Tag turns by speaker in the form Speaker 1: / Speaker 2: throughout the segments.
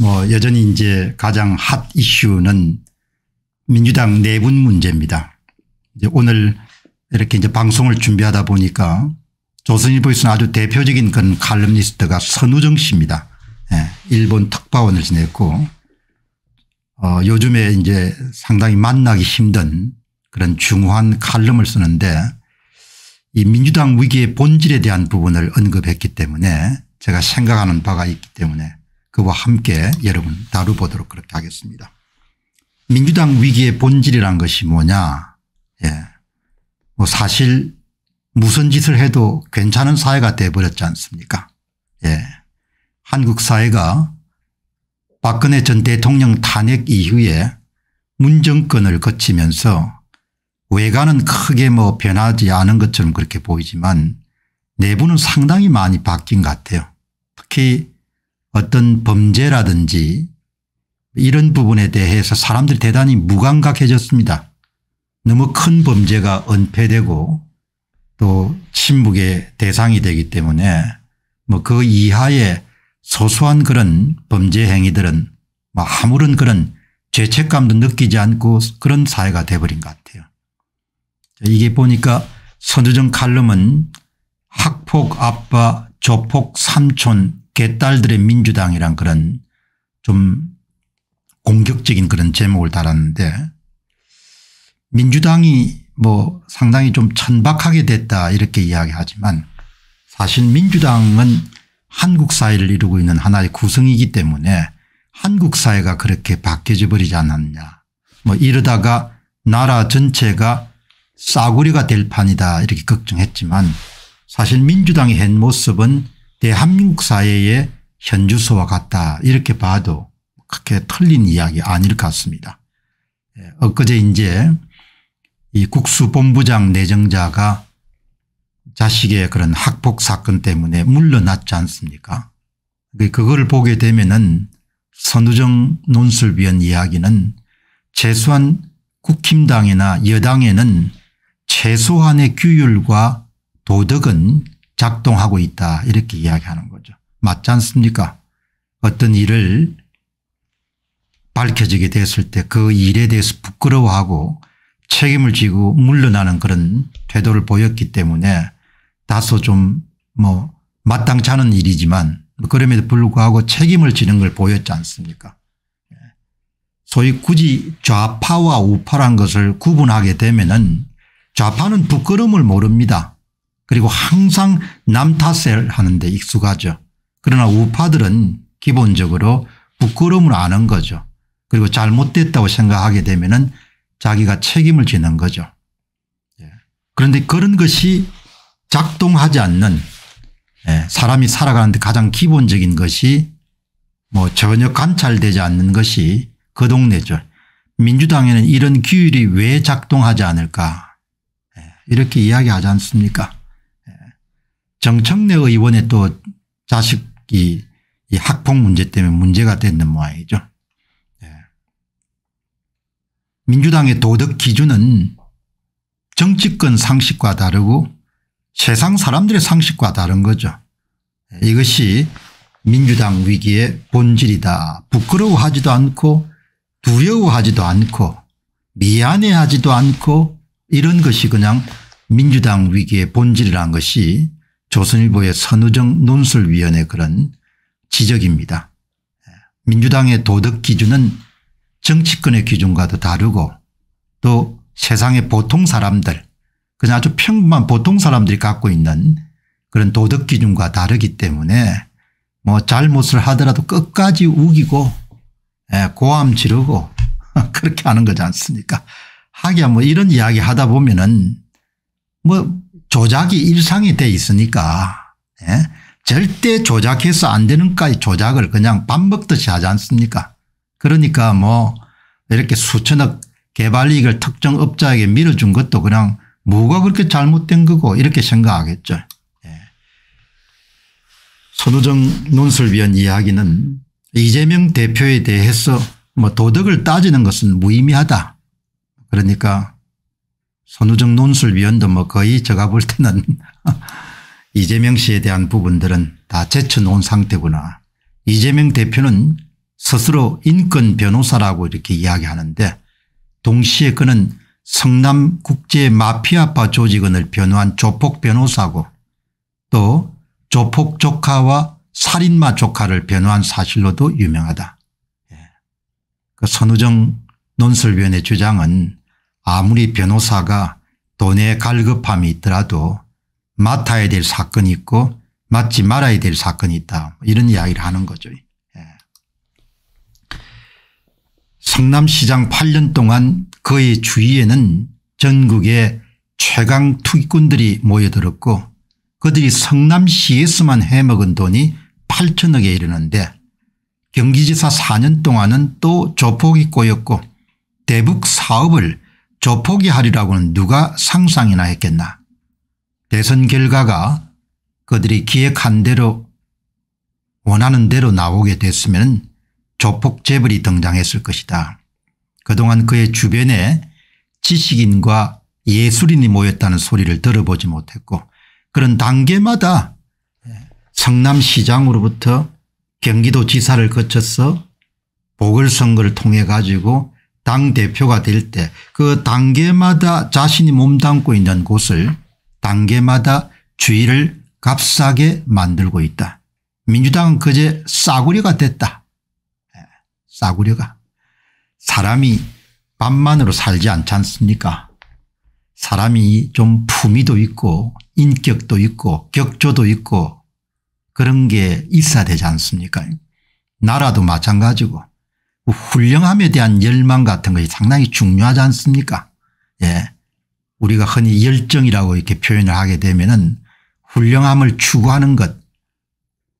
Speaker 1: 뭐 여전히 이제 가장 핫 이슈는 민주당 내분 문제입니다. 이제 오늘 이렇게 이제 방송을 준비하다 보니까 조선일보에 서는 아주 대표적인 그런 칼럼니스트가 선우정 씨입니다. 예. 일본 특파원을 지냈고 어 요즘에 이제 상당히 만나기 힘든 그런 중후한 칼럼을 쓰는데 이 민주당 위기의 본질에 대한 부분을 언급했기 때문에 제가 생각하는 바가 있기 때문에 그와 함께 여러분 다뤄보도록 그렇게 하겠습니다. 민주당 위기의 본질이란 것이 뭐냐. 예. 뭐 사실 무슨 짓을 해도 괜찮은 사회가 돼버렸지 않습니까? 예. 한국 사회가 박근혜 전 대통령 탄핵 이후에 문정권을 거치면서 외관은 크게 뭐 변하지 않은 것처럼 그렇게 보이지만 내부는 상당히 많이 바뀐 것 같아요. 특히 어떤 범죄라든지 이런 부분에 대해서 사람들이 대단히 무감각해졌습니다. 너무 큰 범죄가 은폐되고 또 침묵의 대상이 되기 때문에 뭐 그 이하의 소소한 그런 범죄 행위들은 뭐 아무런 그런 죄책감도 느끼지 않고 그런 사회가 돼버린 것 같아요. 이게 보니까 선우정 칼럼은 학폭 아빠 조폭 삼촌 개딸들의 민주당이란 그런 좀 공격적인 그런 제목을 달았는데 민주당이 뭐 상당히 좀 천박하게 됐다 이렇게 이야기하지만 사실 민주당은 한국 사회를 이루고 있는 하나의 구성이기 때문에 한국 사회가 그렇게 바뀌어져 버리지 않았냐 뭐 이러다가 나라 전체가 싸구려가 될 판이다 이렇게 걱정했지만 사실 민주당의 현 모습은 대한민국 사회의 현주소와 같다 이렇게 봐도 그렇게 틀린 이야기 아닐 것 같습니다. 예, 엊그제 이제 이 국수본부장 내정자가 자식의 그런 학폭 사건 때문에 물러났지 않습니까 그걸 보게 되면은 선우정 논술위원 이야기는 최소한 국힘당이나 여당에는 최소한의 규율과 도덕은 작동하고 있다 이렇게 이야기하는 거죠. 맞지 않습니까? 어떤 일을 밝혀지게 됐을 때 그 일에 대해서 부끄러워하고 책임을 지고 물러나는 그런 태도를 보였기 때문에 다소 좀 뭐 마땅치 은 일이지만 그럼에도 불구하고 책임을 지는 걸 보였지 않습니까? 예. 소위 굳이 좌파와 우파란 것을 구분하게 되면은 좌파는 부끄러움을 모릅니다. 그리고 항상 남 탓을 하는데 익숙하죠. 그러나 우파들은 기본적으로 부끄러움을 아는 거죠. 그리고 잘못됐다고 생각하게 되면 자기가 책임을 지는 거죠. 예. 그런데 그런 것이 작동하지 않는 예, 사람이 살아가는데 가장 기본적인 것이 뭐 전혀 관찰되지 않는 것이 그 동네죠. 민주당에는 이런 규율이 왜 작동하지 않을까 예, 이렇게 이야기하지 않습니까 정청래 의원의 또 자식이 이 학폭 문제 때문에 문제가 됐는 모양이죠. 예. 민주당의 도덕 기준은 정치권 상식과 다르고 세상 사람들의 상식과 다른 거죠. 예, 이것이 민주당 위기의 본질이다. 부끄러워하지도 않고 두려워하지도 않고 미안해하지도 않고 이런 것이 그냥 민주당 위기의 본질이라는 것이 조선일보의 선우정 논술위원회 그런 지적입니다. 민주당의 도덕 기준은 정치권의 기준과도 다르고 또 세상의 보통 사람들 그냥 아주 평범한 보통 사람들이 갖고 있는 그런 도덕 기준과 다르기 때문에 뭐 잘못을 하더라도 끝까지 우기고 예, 고함 지르고 그렇게 하는 거지 않습니까 하기야 뭐 이런 이야기 하다 보면은 뭐 조작이 일상이 돼 있으니까 예? 절대 조작해서 안 되는 까지 조작을 그냥 밥 먹듯이 하지 않습니까 그러니까 뭐 이렇게 수천억 개발 이익을 특정 업자에게 밀어준 것도 그냥 뭐가 그렇게 잘못된 거고 이렇게 생각하겠죠. 예. 손우정 논술위원 이야기는 이재명 대표에 대해서 뭐 도덕을 따지는 것은 무의미하다. 그러니까 선우정 논술위원도 뭐 거의 제가 볼 때는 이재명 씨에 대한 부분들은 다 제쳐놓은 상태구나. 이재명 대표는 스스로 인권 변호사라고 이렇게 이야기하는데 동시에 그는 성남 국제 마피아파 조직원을 변호한 조폭 변호사고 또 조폭 조카와 살인마 조카를 변호한 사실로도 유명하다. 예. 그 선우정 논술위원의 주장은 아무리 변호사가 돈의 갈급함이 있더라도 맡아야 될 사건이 있고 맡지 말아야 될 사건이 있다. 뭐 이런 이야기를 하는 거죠. 예. 성남시장 8년 동안 그의 주위에는 전국의 최강 투기꾼들이 모여들었고 그들이 성남시에서만 해먹은 돈이 8천억에 이르는데 경기지사 4년 동안은 또 조폭이 꼬였고 대북 사업을 조폭이하리라고는 누가 상상이나 했겠나. 대선 결과가 그들이 기획한 대로 원하는 대로 나오게 됐으면 조폭 재벌이 등장했을 것이다. 그동안 그의 주변에 지식인과 예술인이 모였다는 소리를 들어보지 못했고 그런 단계마다 성남시장으로부터 경기도지사를 거쳐서 보궐선거를 통해 가지고 당대표가 될 때 그 단계마다 자신이 몸담고 있는 곳을 단계마다 주의를 값싸게 만들고 있다. 민주당은 그제 싸구려가 됐다. 예, 싸구려가. 사람이 밥만으로 살지 않지 않습니까 사람이 좀 품위도 있고 인격도 있고 격조도 있고 그런 게 있어야 되지 않습니까 나라도 마찬가지고 훌륭함에 대한 열망 같은 것이 상당히 중요하지 않습니까? 예. 우리가 흔히 열정이라고 이렇게 표현을 하게 되면은 훌륭함을 추구하는 것,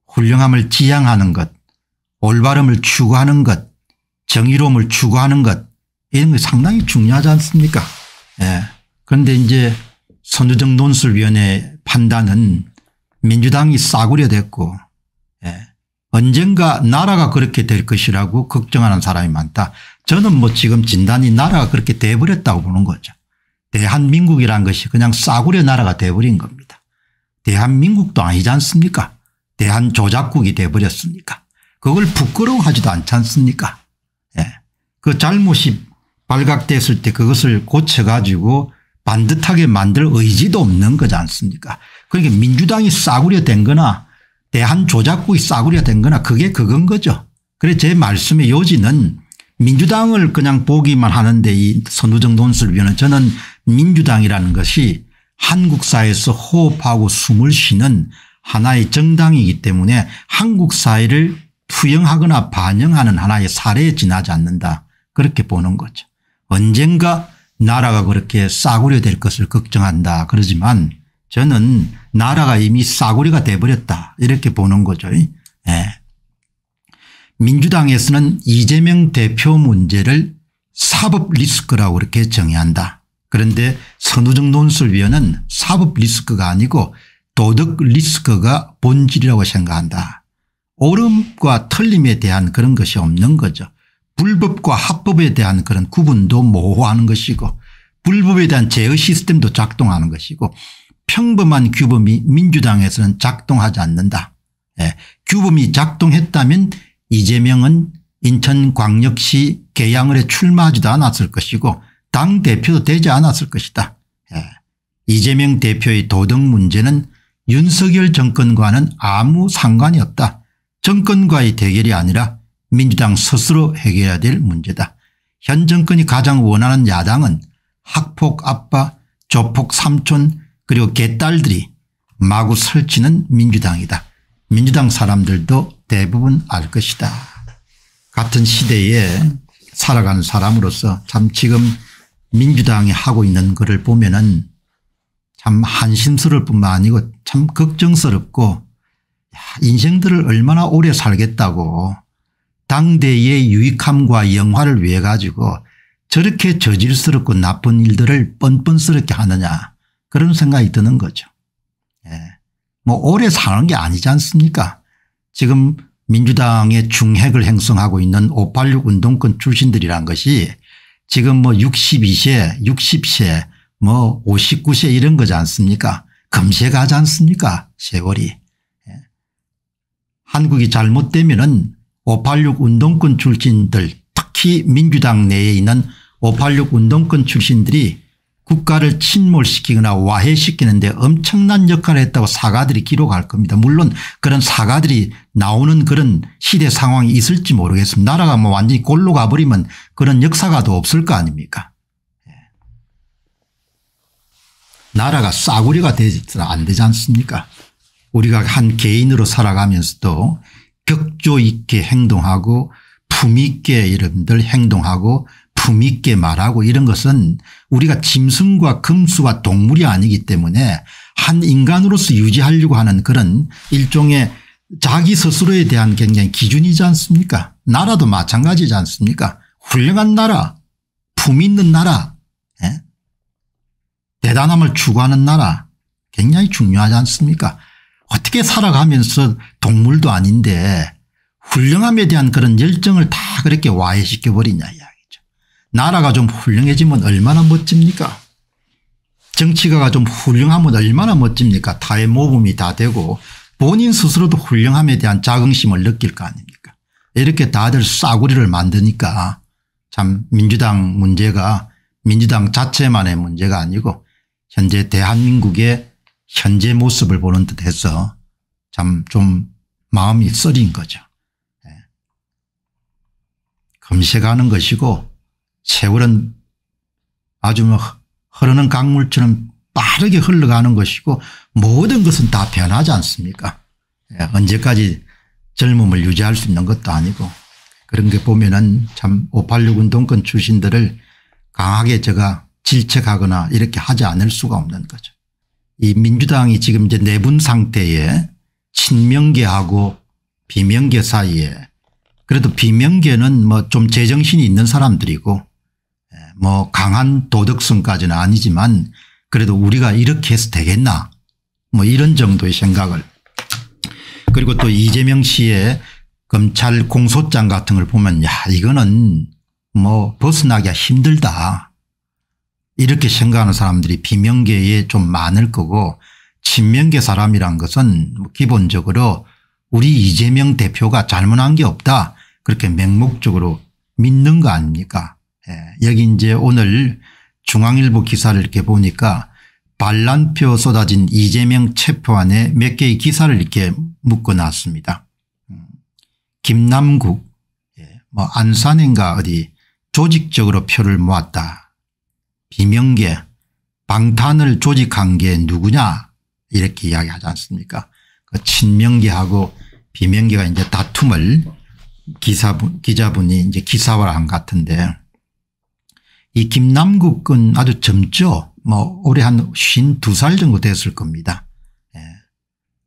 Speaker 1: 훌륭함을 지향하는 것, 올바름을 추구하는 것, 정의로움을 추구하는 것 이런 게 상당히 중요하지 않습니까? 예. 그런데 이제 선우정 논술위원회 판단은 민주당이 싸구려 됐고 예. 언젠가 나라가 그렇게 될 것이라고 걱정하는 사람이 많다. 저는 뭐 지금 진단이 나라가 그렇게 돼버렸다고 보는 거죠. 대한민국이란 것이 그냥 싸구려 나라가 돼버린 겁니다. 대한민국도 아니지 않습니까 대한조작국이 돼버렸으니까. 그걸 부끄러워하지도 않지 않습니까 예. 그 잘못이 발각됐을 때 그것을 고쳐가지고 반듯하게 만들 의지도 없는 거지 않습니까 그러니까 민주당이 싸구려 된 거나 대한 조작국이 싸구려 된 거나 그게 그건 거죠. 그래서 제 말씀의 요지는 민주당을 그냥 보기만 하는데 이 선우정 논술위원은 저는 민주당이라는 것이 한국사회에서 호흡하고 숨을 쉬는 하나의 정당이기 때문에 한국 사회를 투영하거나 반영하는 하나의 사례에 지나지 않는다 그렇게 보는 거죠. 언젠가 나라가 그렇게 싸구려 될 것을 걱정한다 그러지만 저는 나라가 이미 싸구려가 돼버렸다 이렇게 보는 거죠. 예. 민주당에서는 이재명 대표 문제를 사법 리스크라고 이렇게 정의한다. 그런데 선우정 논술위원은 사법 리스크가 아니고 도덕 리스크가 본질이라고 생각한다. 옳음과 틀림에 대한 그런 것이 없는 거죠. 불법과 합법에 대한 그런 구분도 모호하는 것이고 불법에 대한 제어 시스템도 작동하는 것이고 평범한 규범이 민주당에서는 작동하지 않는다. 예. 규범이 작동했다면 이재명은 인천광역시 개양을에 출마하지도 않았을 것이고 당대표도 되지 않았을 것이다. 예. 이재명 대표의 도덕 문제는 윤석열 정권과는 아무 상관이 없다. 정권과의 대결이 아니라 민주당 스스로 해결해야 될 문제다. 현 정권이 가장 원하는 야당은 학폭 아빠, 조폭 삼촌, 그리고 개딸들이 마구 설치는 민주당이다. 민주당 사람들도 대부분 알 것이다. 같은 시대에 살아가는 사람으로서 참 지금 민주당이 하고 있는 것을 보면은 참 한심스러울 뿐만 아니고 참 걱정스럽고 인생들을 얼마나 오래 살겠다고 당대의 유익함과 영화를 위해 가지고 저렇게 저질스럽고 나쁜 일들을 뻔뻔스럽게 하느냐 그런 생각이 드는 거죠. 예. 뭐 오래 사는 게 아니지 않습니까 지금 민주당의 중핵을 행성하고 있는 586 운동권 출신들이란 것이 지금 뭐 62세 60세 뭐 59세 이런 거지 않습니까 금세 가지 않습니까 세월이. 예. 한국이 잘못되면 은586 운동권 출신들 특히 민주당 내에 있는 586 운동권 출신들이 국가를 침몰시키거나 와해시키는 데 엄청난 역할을 했다고 사가들이 기록할 겁니다. 물론 그런 사가들이 나오는 그런 시대 상황이 있을지 모르겠습니다. 나라가 뭐 완전히 골로 가버리면 그런 역사가도 없을 거 아닙니까 예. 나라가 싸구려가 되지는 안 되지 않습니까 우리가 한 개인으로 살아가면서도 격조 있게 행동하고 품 있게 여러분들 행동하고 품 있게 말하고 이런 것은 우리가 짐승과 금수와 동물이 아니기 때문에 한 인간으로서 유지하려고 하는 그런 일종의 자기 스스로에 대한 굉장히 기준이지 않습니까 나라도 마찬가지지 않습니까 훌륭한 나라 품 있는 나라 예? 대단함을 추구하는 나라 굉장히 중요하지 않습니까 어떻게 살아가면서 동물도 아닌데 훌륭함에 대한 그런 열정을 다 그렇게 와해시켜버리냐 나라가 좀 훌륭해지면 얼마나 멋집니까? 정치가가 좀 훌륭하면 얼마나 멋집니까? 타의 모범이 다 되고 본인 스스로도 훌륭함에 대한 자긍심을 느낄 거 아닙니까? 이렇게 다들 싸구리를 만드니까 참 민주당 문제가 민주당 자체만의 문제가 아니고 현재 대한민국의 현재 모습을 보는 듯해서 참 좀 마음이 쓰린 거죠. 예. 검색하는 것이고 세월은 아주 뭐 흐르는 강물처럼 빠르게 흘러가는 것이고 모든 것은 다 변하지 않습니까 예, 언제까지 젊음을 유지할 수 있는 것도 아니고 그런 게 보면은 참586 운동권 출신들을 강하게 제가 질책하거나 이렇게 하지 않을 수가 없는 거죠. 이 민주당이 지금 이제 내분 상태에 친명계하고 비명계 사이에 그래도 비명계는 뭐 좀 제정신이 있는 사람들이고 뭐 강한 도덕성까지는 아니지만 그래도 우리가 이렇게 해서 되겠나 뭐 이런 정도의 생각을 그리고 또 이재명 씨의 검찰 공소장 같은 걸 보면 야 이거는 뭐 벗어나기가 힘들다 이렇게 생각하는 사람들이 비명계에 좀 많을 거고 친명계 사람이란 것은 뭐 기본적으로 우리 이재명 대표가 잘못한 게 없다 그렇게 맹목적으로 믿는 거 아닙니까 예, 여기 이제 오늘 중앙일보 기사를 이렇게 보니까 반란표 쏟아진 이재명 체포안에 몇 개의 기사를 이렇게 묶어놨습니다. 음, 김남국 예, 뭐 안산인가 어디 조직적으로 표를 모았다. 비명계 방탄을 조직한 게 누구냐 이렇게 이야기하지 않습니까 그 친명계하고 비명계가 이제 다툼을 기사분, 기자분이 이제 기사화한 같은데 이 김남국은 아주 젊죠. 뭐 올해 한 52살 정도 됐을 겁니다. 예.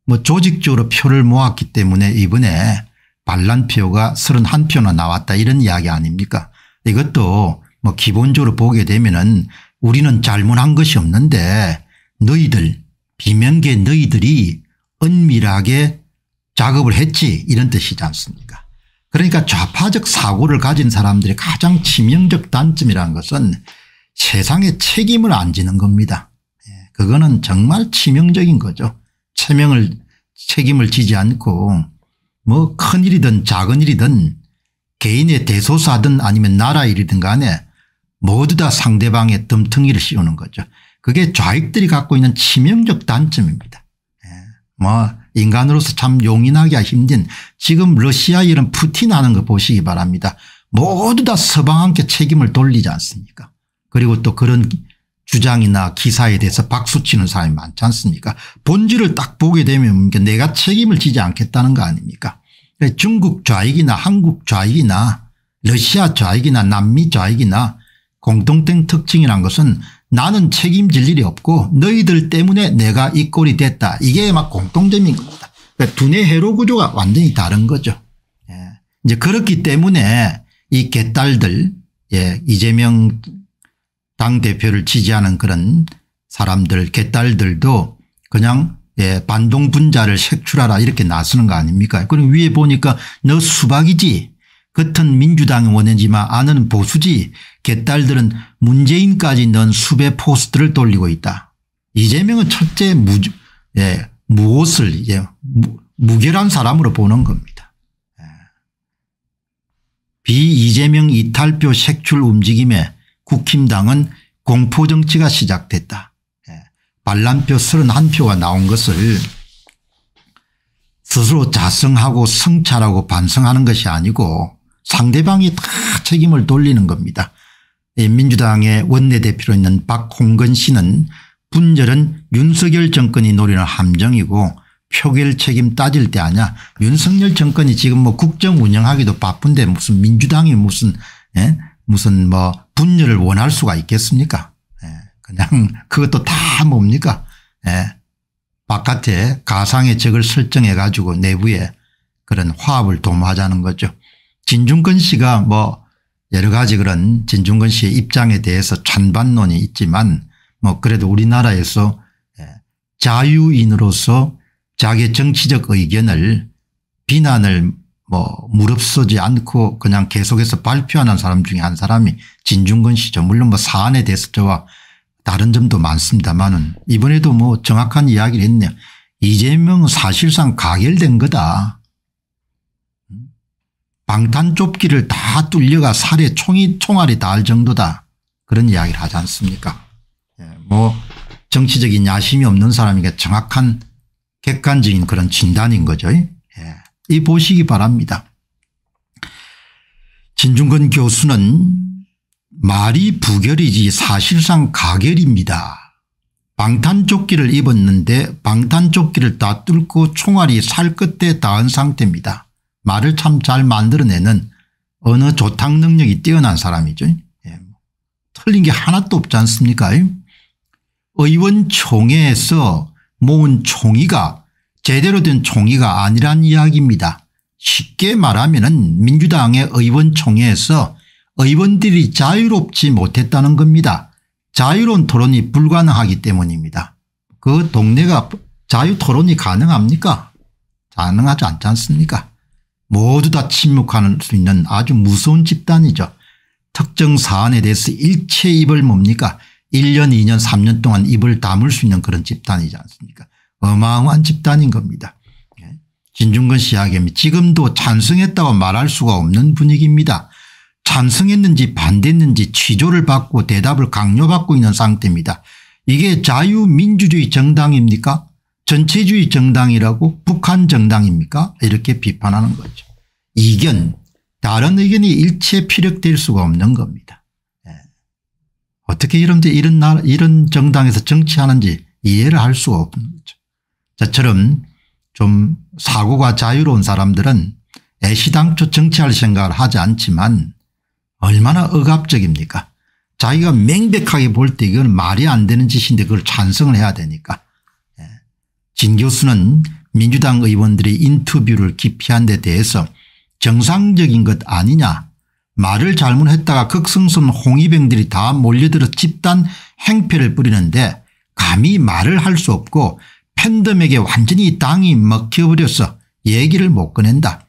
Speaker 1: 뭐 조직적으로 표를 모았기 때문에 이번에 반란표가 31표나 나왔다 이런 이야기 아닙니까 이것도 뭐 기본적으로 보게 되면은 우리는 잘못한 것이 없는데 너희들 비명계 너희들이 은밀하게 작업을 했지 이런 뜻이지 않습니까 그러니까 좌파적 사고를 가진 사람들의 가장 치명적 단점이라는 것은 세상에 책임을 안 지는 겁니다. 예, 그거는 정말 치명적인 거죠. 체명을 책임을 지지 않고 뭐 큰일이든 작은 일이든 개인의 대소사든 아니면 나라 일이든 간에 모두 다 상대방의 덤텅이를 씌우는 거죠. 그게 좌익들이 갖고 있는 치명적 단점입니다. 예, 뭐 인간으로서 참 용인하기가 힘든 지금 러시아 이런 푸틴 하는 거 보시기 바랍니다. 모두 다 서방한테 책임을 돌리지 않습니까 그리고 또 그런 주장이나 기사에 대해서 박수치는 사람이 많지 않습니까 본질을 딱 보게 되면 그러니까 내가 책임을 지지 않겠다는 거 아닙니까 중국 좌익이나 한국 좌익이나 러시아 좌익이나 남미 좌익이나 공통된 특징이란 것은 나는 책임질 일이 없고 너희들 때문에 내가 이 꼴이 됐다. 이게 막 공통점인 겁니다. 그러니까 두뇌 회로 구조가 완전히 다른 거죠. 예. 이제 그렇기 때문에 이 개딸들 예, 이재명 당대표를 지지하는 그런 사람들 개딸들도 그냥 예, 반동 분자를 색출하라 이렇게 나서는 거 아닙니까 그럼 위에 보니까 너 수박이지 겉은 민주당 의원이지만 아는 보수지 개딸들은 문재인까지 넌 수배 포스트를 돌리고 있다. 이재명은 첫째 무, 예, 무엇을 이제 예, 무, 무결한 사람으로 보는 겁니다. 예. 비이재명 이탈표 색출 움직임에 국힘당은 공포정치가 시작됐다. 예. 반란표 31표가 나온 것을 스스로 자성하고 성찰하고 반성하는 것이 아니고 상대방이 다 책임을 돌리는 겁니다. 예, 민주당의 원내대표로 있는 박홍근 씨는 분절은 윤석열 정권이 노리는 함정이고 표결 책임 따질 때아니 윤석열 정권이 지금 뭐 국정 운영하기도 바쁜데 무슨 민주당이 무슨 예? 무슨 뭐 분열을 원할 수가 있겠습니까? 예. 그냥 그것도 다 뭡니까? 예. 바깥에 가상의 적을 설정해 가지고 내부에 그런 화합을 도모하자는 거죠. 진중근 씨가 뭐 여러 가지 그런 진중근 씨의 입장에 대해서 찬반론이 있지만 뭐 그래도 우리나라에서 예, 자유인으로서 자기 정치적 의견을 비난을 뭐 무릅쓰지 않고 그냥 계속해서 발표하는 사람 중에 한 사람이 진중근 씨죠. 물론 뭐 사안에 대해서 저와 다른 점도 많습니다만은 이번에도 뭐 정확한 이야기를 했네요. 이재명은 사실상 가결된 거다. 방탄조끼를 다 뚫려가 살에 총이 총알이 닿을 정도다 그런 이야기를 하지 않습니까 예, 뭐 정치적인 야심이 없는 사람에게 정확한 객관적인 그런 진단인 거죠 예. 이 보시기 바랍니다 진중근 교수는 말이 부결이지 사실상 가결입니다 방탄조끼를 입었는데 방탄조끼를 다 뚫고 총알이 살 끝에 닿은 상태입니다 말을 참 잘 만들어내는 언어 조탁 능력이 뛰어난 사람이죠. 예. 뭐 틀린 게 하나도 없지 않습니까? 의원총회에서 모은 총의가 제대로 된 총의가 아니란 이야기입니다. 쉽게 말하면 민주당의 의원총회에서 의원들이 자유롭지 못했다는 겁니다. 자유로운 토론이 불가능하기 때문입니다. 그 동네가 자유 토론이 가능합니까? 가능하지 않지 않습니까? 모두 다 침묵할 수 있는 아주 무서운 집단이죠. 특정 사안에 대해서 일체 입을 뭡니까 1년 2년 3년 동안 입을 다물 수 있는 그런 집단이지 않습니까 어마어마한 집단인 겁니다. 예. 진중근 씨이야기 지금도 찬성했다고 말할 수가 없는 분위기입니다. 찬성했는지 반대했는지 취조를 받고 대답을 강요받고 있는 상태입니다. 이게 자유민주주의 정당입니까 전체주의 정당이라고 북한 정당입니까 이렇게 비판하는 거죠. 이견 다른 의견이 일체 피력될 수가 없는 겁니다. 예. 어떻게 이런데 이런 나라 이런 정당에서 정치하는지 이해를 할 수가 없는 거죠. 저처럼 좀 사고가 자유로운 사람들은 애시당초 정치할 생각을 하지 않지만 얼마나 억압적입니까 자기가 명백하게 볼 때 이건 말이 안 되는 짓인데 그걸 찬성을 해야 되니까 진 교수는 민주당 의원들이 인터뷰를 기피한 데 대해서 정상적인 것 아니냐 말을 잘못했다가 극성선 홍위병들이 다 몰려들어 집단 행패를 뿌리는데 감히 말을 할 수 없고 팬덤에게 완전히 당이 먹혀버려서 얘기를 못 꺼낸다.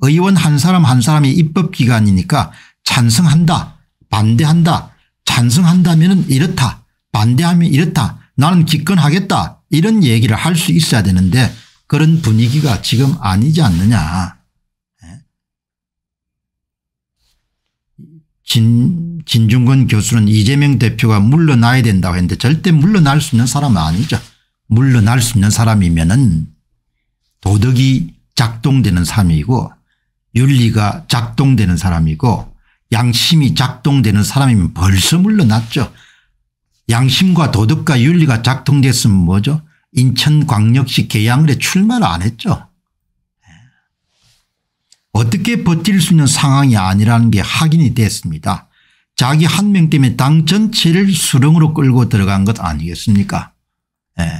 Speaker 1: 의원 한 사람 한 사람이 입법기관이니까 찬성한다 반대한다 찬성한다면 이렇다 반대하면 이렇다 나는 기권하겠다 이런 얘기를 할 수 있어야 되는데 그런 분위기가 지금 아니지 않느냐. 예? 진, 진중근 교수는 이재명 대표가 물러나야 된다고 했는데 절대 물러날 수 있는 사람은 아니죠. 물러날 수 있는 사람이면은 도덕이 작동되는 사람이고 윤리가 작동되는 사람이고 양심이 작동되는 사람이면 벌써 물러났죠. 양심과 도덕과 윤리가 작동됐으면 뭐죠? 인천광역시 계양을에 출마를 안 했죠. 예. 어떻게 버틸 수 있는 상황이 아니라는 게 확인이 됐습니다. 자기 한 명 때문에 당 전체를 수렁으로 끌고 들어간 것 아니겠습니까? 예.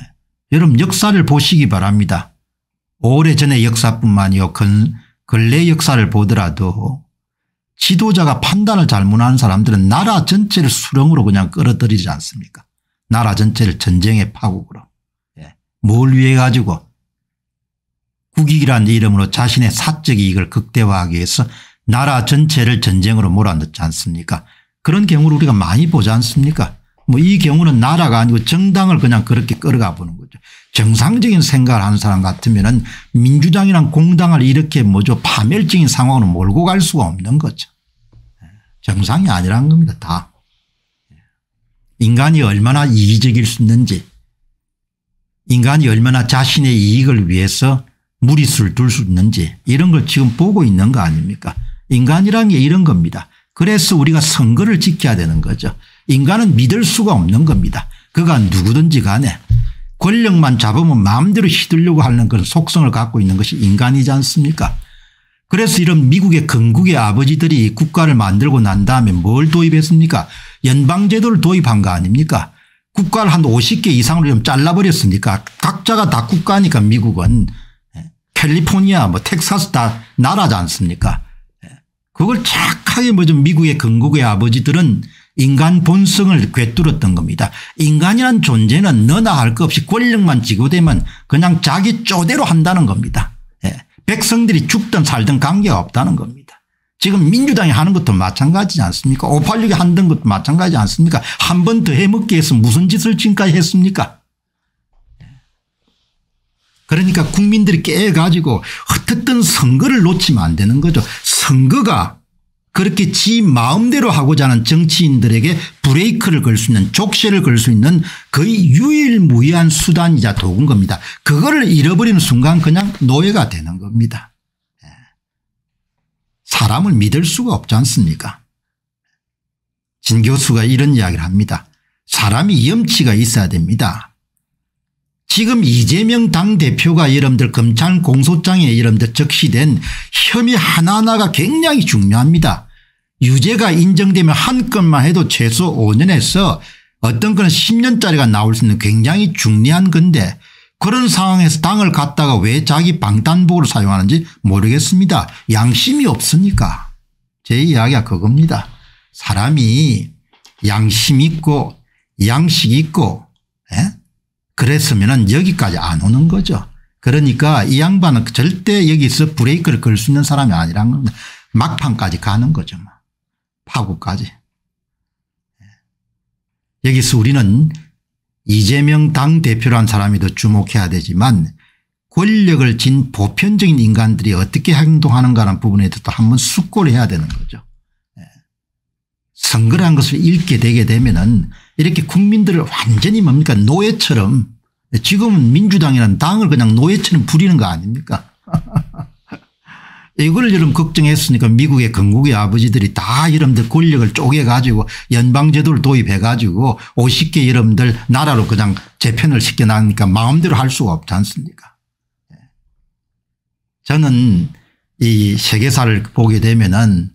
Speaker 1: 여러분 역사를 보시기 바랍니다. 오래전의 역사뿐만이요 근래 역사를 보더라도 지도자가 판단을 잘못하는 사람들은 나라 전체를 수렁으로 그냥 끌어들이지 않습니까 나라 전체를 전쟁의 파국으로 예. 뭘 위해 가지고 국익이라는 이름으로 자신의 사적 이익을 극대화하기 위해서 나라 전체를 전쟁으로 몰아넣지 않습니까 그런 경우를 우리가 많이 보지 않습니까 뭐이 경우는 나라가 아니고 정당을 그냥 그렇게 끌어가 보는 거죠. 정상적인 생각을 하는 사람 같으면 은 민주당이랑 공당을 이렇게 뭐죠 파멸적인 상황으로 몰고 갈 수가 없는 거죠. 정상이 아니라는 겁니다. 다. 인간이 얼마나 이기적일 수 있는지 인간이 얼마나 자신의 이익을 위해서 무리수를 둘 수 있는지 이런 걸 지금 보고 있는 거 아닙니까 인간이란 게 이런 겁니다. 그래서 우리가 선거를 지켜야 되는 거죠. 인간은 믿을 수가 없는 겁니다. 그가 누구든지 간에 권력만 잡으면 마음대로 휘둘려고 하는 그런 속성을 갖고 있는 것이 인간이지 않습니까 그래서 이런 미국의 건국의 아버지들이 국가를 만들고 난 다음에 뭘 도입했습니까 연방제도를 도입한 거 아닙니까 국가를 한 50개 이상으로 좀 잘라버렸으니까 각자가 다 국가니까 미국은 예. 캘리포니아 뭐 텍사스 다 나라지 않습니까 예. 그걸 착하게 뭐 좀 미국의 건국의 아버지들은 인간 본성을 꿰뚫었던 겁니다. 인간이란 존재는 너나 할 것 없이 권력만 지고되면 그냥 자기 쪼대로 한다는 겁니다. 예. 백성들이 죽든 살든 관계가 없다는 겁니다. 지금 민주당이 하는 것도 마찬가지지 않습니까 586이 한던 것도 마찬가지지 않습니까 한 번 더 해먹기 위해서 무슨 짓을 지금까지 했습니까 그러니까 국민들이 깨가지고 흩었던 선거를 놓치면 안 되는 거죠. 선거가 그렇게 지 마음대로 하고자 하는 정치인들에게 브레이크를 걸 수 있는 족쇄를 걸 수 있는 거의 유일무이한 수단이자 도구인 겁니다. 그거를 잃어버리는 순간 그냥 노예가 되는 겁니다. 예. 사람을 믿을 수가 없지 않습니까 진 교수가 이런 이야기를 합니다. 사람이 염치가 있어야 됩니다. 지금 이재명 당대표가 여러분들 검찰 공소장에 여러분들 적시된 혐의 하나하나가 굉장히 중요합니다. 유죄가 인정되면 한 건만 해도 최소 5년에서 어떤 건은 10년짜리가 나올 수 있는 굉장히 중요한 건데 그런 상황에서 당을 갖다가 왜 자기 방탄복을 사용하는지 모르겠습니다. 양심이 없으니까. 제 이야기가 그겁니다. 사람이 양심 있고 양식 있고 에? 예? 그랬으면 여기까지 안 오는 거죠. 그러니까 이 양반은 절대 여기서 브레이크를 걸 수 있는 사람이 아니라는 겁니다. 막판까지 가는 거죠. 뭐. 파국까지. 예. 여기서 우리는 이재명 당대표란 사람이 더 주목해야 되지만 권력을 진 보편적인 인간들이 어떻게 행동하는가라는 부분에 대해서 한번 숙고를 해야 되는 거죠. 예. 선거란 것을 읽게 되게 되면 은 이렇게 국민들을 완전히 뭡니까 노예처럼 지금은 민주당이라는 당을 그냥 노예처럼 부리는 거 아닙니까 이걸 여러분 걱정했으니까 미국의 건국의 아버지들이 다 여러분들 권력을 쪼개가지고 연방제도를 도입해가지고 50개 여러분들 나라로 그냥 재편을 시켜놨으니까 마음대로 할 수가 없지 않습니까 예. 저는 이 세계사를 보게 되면은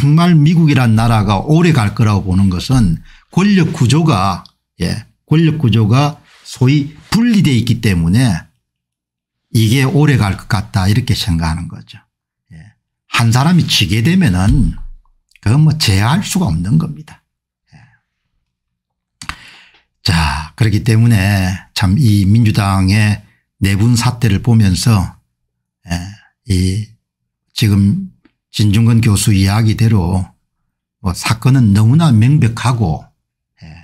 Speaker 1: 정말 미국이란 나라가 오래 갈 거라고 보는 것은 권력 구조가 예 권력 구조가 소위 분리되어 있기 때문에 이게 오래 갈 것 같다 이렇게 생각하는 거죠. 한 사람이 지게 되면은 그건 뭐 제할 수가 없는 겁니다. 예. 자 그렇기 때문에 참 이 민주당의 내분 사태를 보면서 예, 이 지금 진중근 교수 이야기대로 뭐 사건은 너무나 명백하고 예,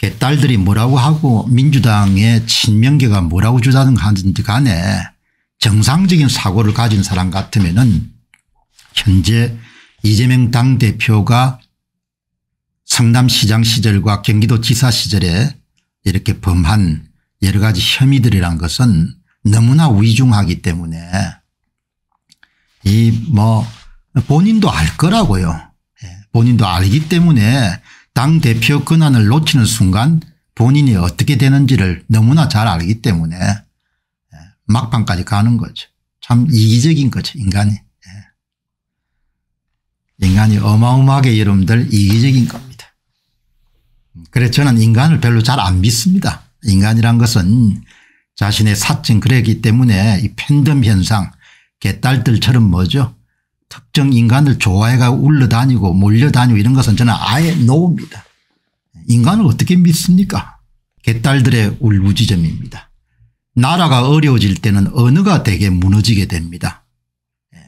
Speaker 1: 개딸들이 뭐라고 하고 민주당의 친명계가 뭐라고 주장하는지 간에 정상적인 사고를 가진 사람 같으면 은 현재 이재명 당대표가 성남시장 시절과 경기도지사 시절에 이렇게 범한 여러 가지 혐의들이란 것은 너무나 위중하기 때문에 이 뭐 본인도 알 거라고요. 예, 본인도 알기 때문에 당대표 권한을 놓치는 순간 본인이 어떻게 되는지를 너무나 잘 알기 때문에 예, 막판까지 가는 거죠. 참 이기적인 거죠 인간이. 인간이 어마어마하게 여러분들 이기적인 겁니다. 그래서 저는 인간을 별로 잘 안 믿습니다. 인간이란 것은 자신의 사증 그랬기 때문에 이 팬덤 현상 개딸들처럼 뭐죠 특정 인간을 좋아해가고 울러다니고 몰려다니고 이런 것은 저는 아예 노입니다. 인간을 어떻게 믿습니까 개딸들의 울부짖음입니다. 나라가 어려워질 때는 언어가 되게 무너지게 됩니다. 예.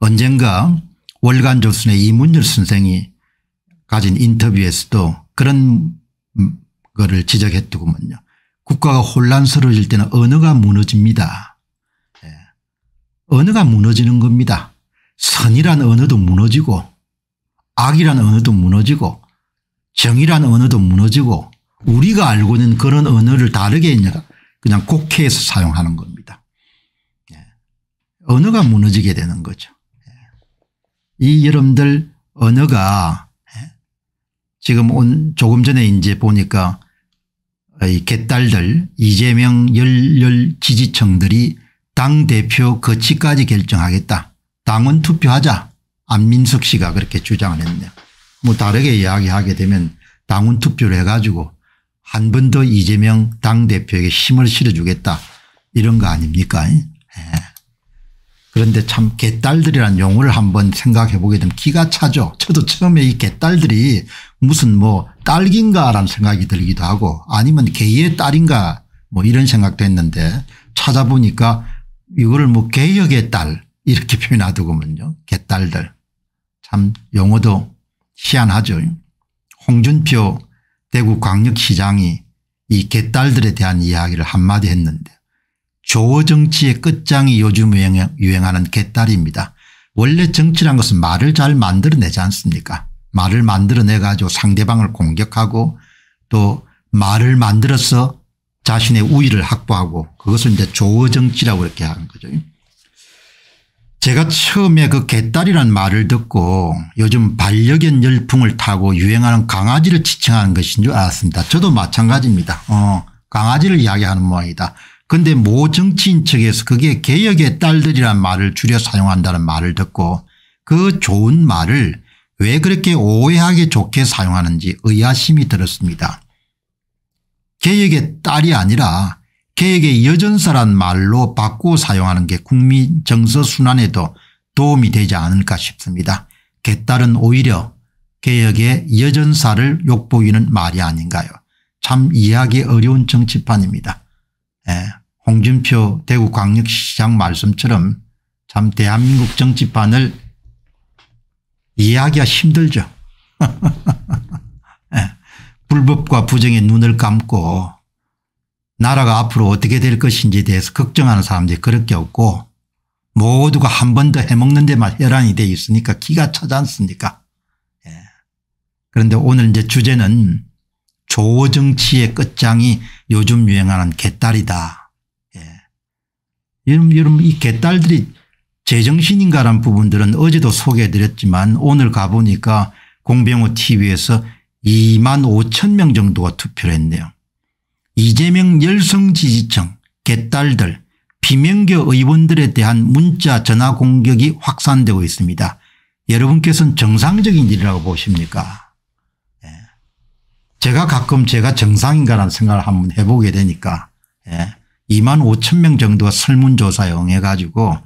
Speaker 1: 언젠가 월간 조선의 이문열 선생이 가진 인터뷰에서도 그런 음, 거를 지적했더군요. 국가가 혼란스러워질 때는 언어가 무너집니다. 예. 언어가 무너지는 겁니다. 선이란 언어도 무너지고 악이란 언어도 무너지고 정이란 언어도 무너지고 우리가 알고 있는 그런 언어를 다르게 그냥 국회에서 사용하는 겁니다. 예. 언어가 무너지게 되는 거죠. 이 여러분들 언어가 예? 지금 온 조금 전에 이제 보니까 이 개딸들 이재명 열렬 지지층들이 당대표 거치까지 결정하겠다. 당원 투표하자. 안민석 씨가 그렇게 주장을 했네요. 뭐 다르게 이야기하게 되면 당원 투표를 해가지고 한 번 더 이재명 당대표에게 힘을 실어주겠다. 이런 거 아닙니까? 예. 그런데 참개딸들이란 용어를 한번 생각해 보게 되면 기가 차죠. 저도 처음에 이 개딸들이 무슨 뭐 딸긴가라는 생각이 들기도 하고 아니면 개의 딸인가 뭐 이런 생각도 했는데 찾아보니까 이거를 뭐 개혁의 딸 이렇게 표현하더군요. 개딸들. 참 용어도 희한하죠. 홍준표 대구광역시장이 이 개딸들에 대한 이야기를 한마디 했는데 조어 정치의 끝장이 요즘 유행하는 개딸입니다. 원래 정치란 것은 말을 잘 만들어내지 않습니까 말을 만들어내 가지고 상대방을 공격하고 또 말을 만들어서 자신의 우위를 확보하고 그것을 이제 조어 정치라고 이렇게 하는 거죠. 제가 처음에 그 개딸이란 말을 듣고 요즘 반려견 열풍을 타고 유행하는 강아지를 지칭하는 것인 줄 알았습니다. 저도 마찬가지입니다. 어, 강아지를 이야기하는 모양이다. 근데 모 정치인 측에서 그게 개혁의 딸들이란 말을 줄여 사용한다는 말을 듣고 그 좋은 말을 왜 그렇게 오해하게 좋게 사용하는지 의아심이 들었습니다. 개혁의 딸이 아니라 개혁의 여전사란 말로 바꾸어 사용하는 게 국민 정서 순환에도 도움이 되지 않을까 싶습니다. 개딸은 오히려 개혁의 여전사를 욕보이는 말이 아닌가요. 참 이해하기 어려운 정치판입니다. 예. 홍준표 대구광역시장 말씀처럼 참 대한민국 정치판을 이해하기가 힘들죠. 예. 불법과 부정의 눈을 감고 나라가 앞으로 어떻게 될 것인지에 대해서 걱정하는 사람들이 그렇게 없고 모두가 한 번 더 해먹는 데만 혈안이 돼 있으니까 기가 차지 않습니까 예. 그런데 오늘 이제 주제는 조정치의 끝장이 요즘 유행하는 개딸이다. 여러분, 여러분 이 개딸들이 제정신인가란 부분들은 어제도 소개해드렸지만 오늘 가보니까 공병호 tv에서 2만 5천 명 정도가 투표를 했네요. 이재명 열성 지지층 개딸들 비명교 의원들에 대한 문자 전화 공격이 확산되고 있습니다. 여러분께서는 정상적인 일이라고 보십니까 예. 제가 가끔 제가 정상인가라는 생각을 한번 해보게 되니까 예. 2만 5천 명 정도가 설문조사에 응해 가지고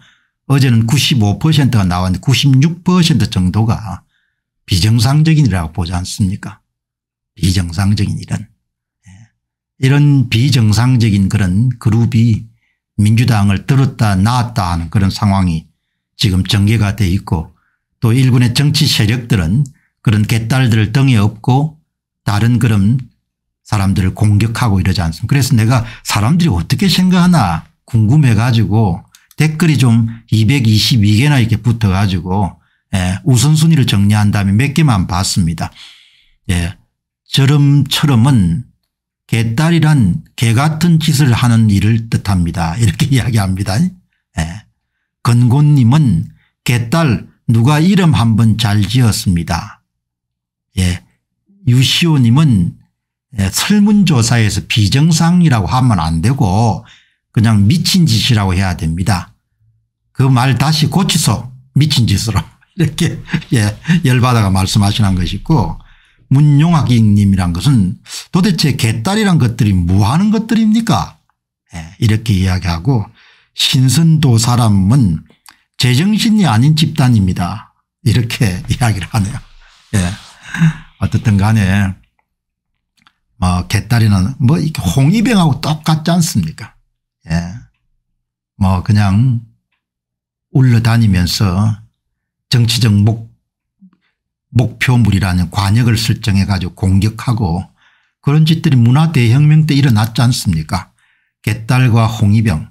Speaker 1: 어제는 95%가 나왔는데 96% 정도가 비정상적인 이라고 보지 않습니까 비정상적인 일은. 예. 이런 비정상적인 그런 그룹이 민주당을 들었다 놨다 하는 그런 상황이 지금 전개가 돼 있고 또 일본의 정치 세력들은 그런 개딸들을 등에 업고 다른 그런 사람들을 공격하고 이러지 않습니까 그래서 내가 사람들이 어떻게 생각하나 궁금해 가지고 댓글이 좀 222개나 이렇게 붙어 가지고 예, 우선순위를 정리한 다음에 몇 개만 봤습니다. 예, 저름처럼은 개딸이란 개 같은 짓을 하는 일을 뜻합니다. 이렇게 이야기합니다. 예. 건곤님은 개딸 누가 이름 한번 잘 지었습니다. 예. 유시오님은 예, 설문조사에서 비정상이라고 하면 안 되고 그냥 미친 짓이라고 해야 됩니다. 그 말 다시 고치소 미친 짓으로 이렇게 예, 열받아가 말씀하시는 것이고 문용학님이란 것은 도대체 개딸이란 것들이 뭐하는 것들입니까 예, 이렇게 이야기하고 신선도 사람은 제정신이 아닌 집단입니다. 이렇게 이야기를 하네요. 예. 어떻든 간에 어, 개딸이는뭐 이렇게 홍위병하고 똑같지 않습니까? 예. 뭐 그냥 울러다니면서 정치적 목, 목표물이라는 관역을 설정해 가지고 공격하고 그런 짓들이 문화대혁명 때 일어났지 않습니까? 개딸과 홍위병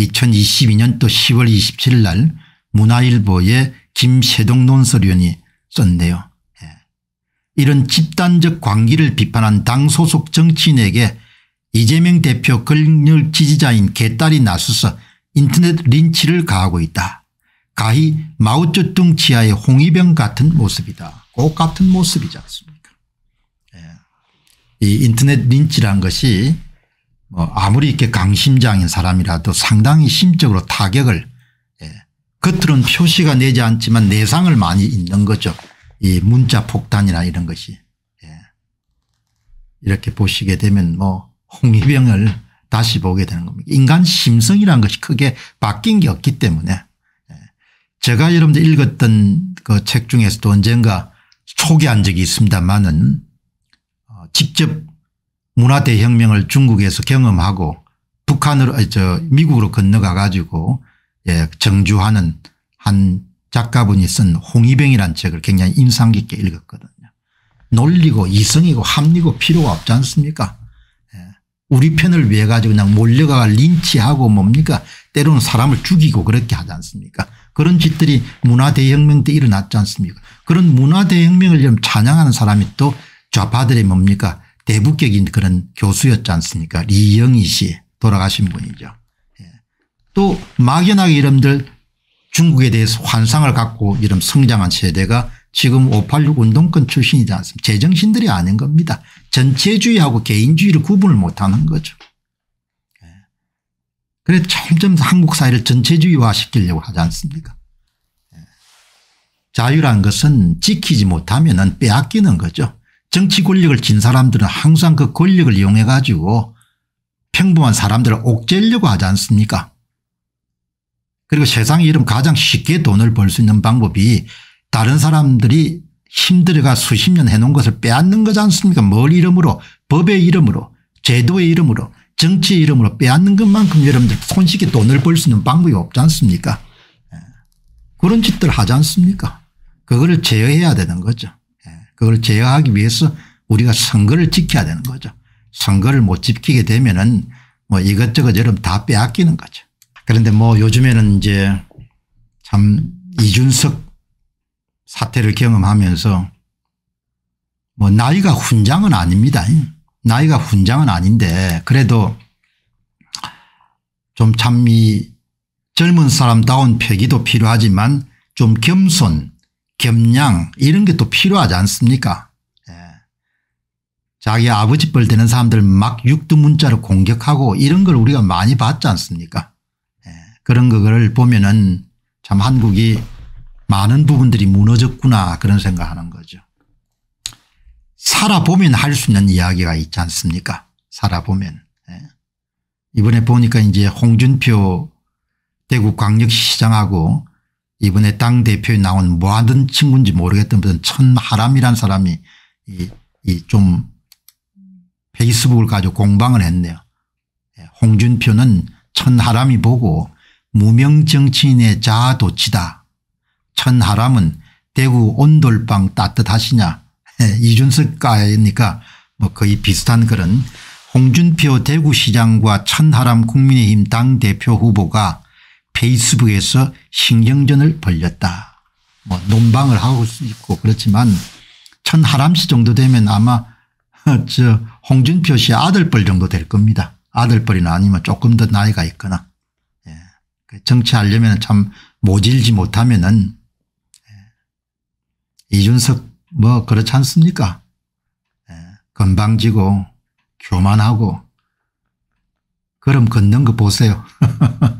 Speaker 1: 2022년도 10월 27일 날 문화일보에 김세동 논설위원이 썼네요. 이런 집단적 관계를 비판한 당 소속 정치인에게 이재명 대표 권력 지지자인 개딸이 나서서 인터넷 린치를 가하고 있다. 가히 마오쩌둥 지하의 홍위병 같은 모습이다. 꼭 같은 모습이지 않습니까 예. 이 인터넷 린치란 것이 뭐 아무리 이렇게 강심장인 사람이라도 상당히 심적으로 타격을 예. 겉으로는 표시가 내지 않지만 내상을 많이 입는 거죠. 이 문자 폭탄이나 이런 것이 예. 이렇게 보시게 되면 뭐 홍위병을 다시 보게 되는 겁니다. 인간 심성이라는 것이 크게 바뀐 게 없기 때문에 예. 제가 여러분들 읽었던 그 책 중에서도 언젠가 소개한 적이 있습니다만은 어, 직접 문화대혁명을 중국에서 경험하고 북한으로 저 미국으로 건너가 가지고 예, 정주하는 한 작가분이 쓴 홍위병이라는 책을 굉장히 인상 깊게 읽었거든요. 논리고 이성이고 합리고 필요가 없지 않습니까? 예. 우리 편을 위해 가지고 그냥 몰려가 린치하고 뭡니까 때로는 사람을 죽이고 그렇게 하지 않습니까 그런 짓들이 문화대혁명 때 일어났지 않습니까 그런 문화대혁명을 좀 찬양하는 사람이 또 좌파들의 뭡니까 대북격인 그런 교수였지 않습니까 리영희 씨 돌아가신 분이죠 예. 또 막연하게 이름들 중국에 대해서 환상을 갖고 이런 성장한 세대가 지금 586 운동권 출신이지 않습니까 제정신들이 아닌 겁니다. 전체주의하고 개인주의를 구분을 못하는 거죠. 예. 그래서 점점 한국 사회를 전체주의화시키려고 하지 않습니까 예. 자유란 것은 지키지 못하면 빼앗기는 거죠. 정치 권력을 진 사람들은 항상 그 권력을 이용해 가지고 평범한 사람들을 옥죄려고 하지 않습니까 그리고 세상 이름 가장 쉽게 돈을 벌 수 있는 방법이 다른 사람들이 힘들어가 수십 년 해놓은 것을 빼앗는 거지 않습니까 뭘 이름으로 법의 이름으로 제도의 이름으로 정치의 이름으로 빼앗는 것만큼 여러분들 손쉽게 돈을 벌 수 있는 방법이 없지 않습니까 예. 그런 짓들 하지 않습니까 그거를 제어해야 되는 거죠 예. 그걸 제어하기 위해서 우리가 선거를 지켜야 되는 거죠 선거를 못 지키게 되면 은뭐 이것저것 여러분 다 빼앗기는 거죠 그런데 뭐 요즘에는 이제 참 이준석 사태를 경험하면서 뭐 나이가 훈장은 아닙니다. 나이가 훈장은 아닌데 그래도 좀 참 이 젊은 사람다운 폐기도 필요하지만 좀 겸손 겸양 이런 게 또 필요하지 않습니까 예. 자기 아버지 뻘 되는 사람들 막 육두문자로 공격하고 이런 걸 우리가 많이 봤지 않습니까 그런 거를 보면은 참 한국이 많은 부분들이 무너졌구나 그런 생각하는 거죠. 살아보면 할 수 있는 이야기가 있지 않습니까 살아보면. 예. 이번에 보니까 이제 홍준표 대구광역시장하고 이번에 당대표에 나온 뭐 하던 친구인지 모르겠던 무슨 천하람이란 사람 이, 이좀 페이스북을 가지고 공방을 했네요. 예. 홍준표는 천하람이 보고 무명 정치인의 자아 도치다. 천하람은 대구 온돌방 따뜻하시냐 이준석가니까 뭐 거의 비슷한 그런 홍준표 대구시장과 천하람 국민의힘 당대표 후보가 페이스북에서 신경전을 벌렸다. 뭐 논방을 하고 있고 그렇지만 천하람 씨 정도 되면 아마 저 홍준표 씨 아들뻘 정도 될 겁니다. 아들뻘이나 아니면 조금 더 나이가 있거나. 정치하려면 참 모질지 못하면은 예. 이준석 뭐 그렇지 않습니까? 예. 건방지고 교만하고 그럼 걷는 거 보세요.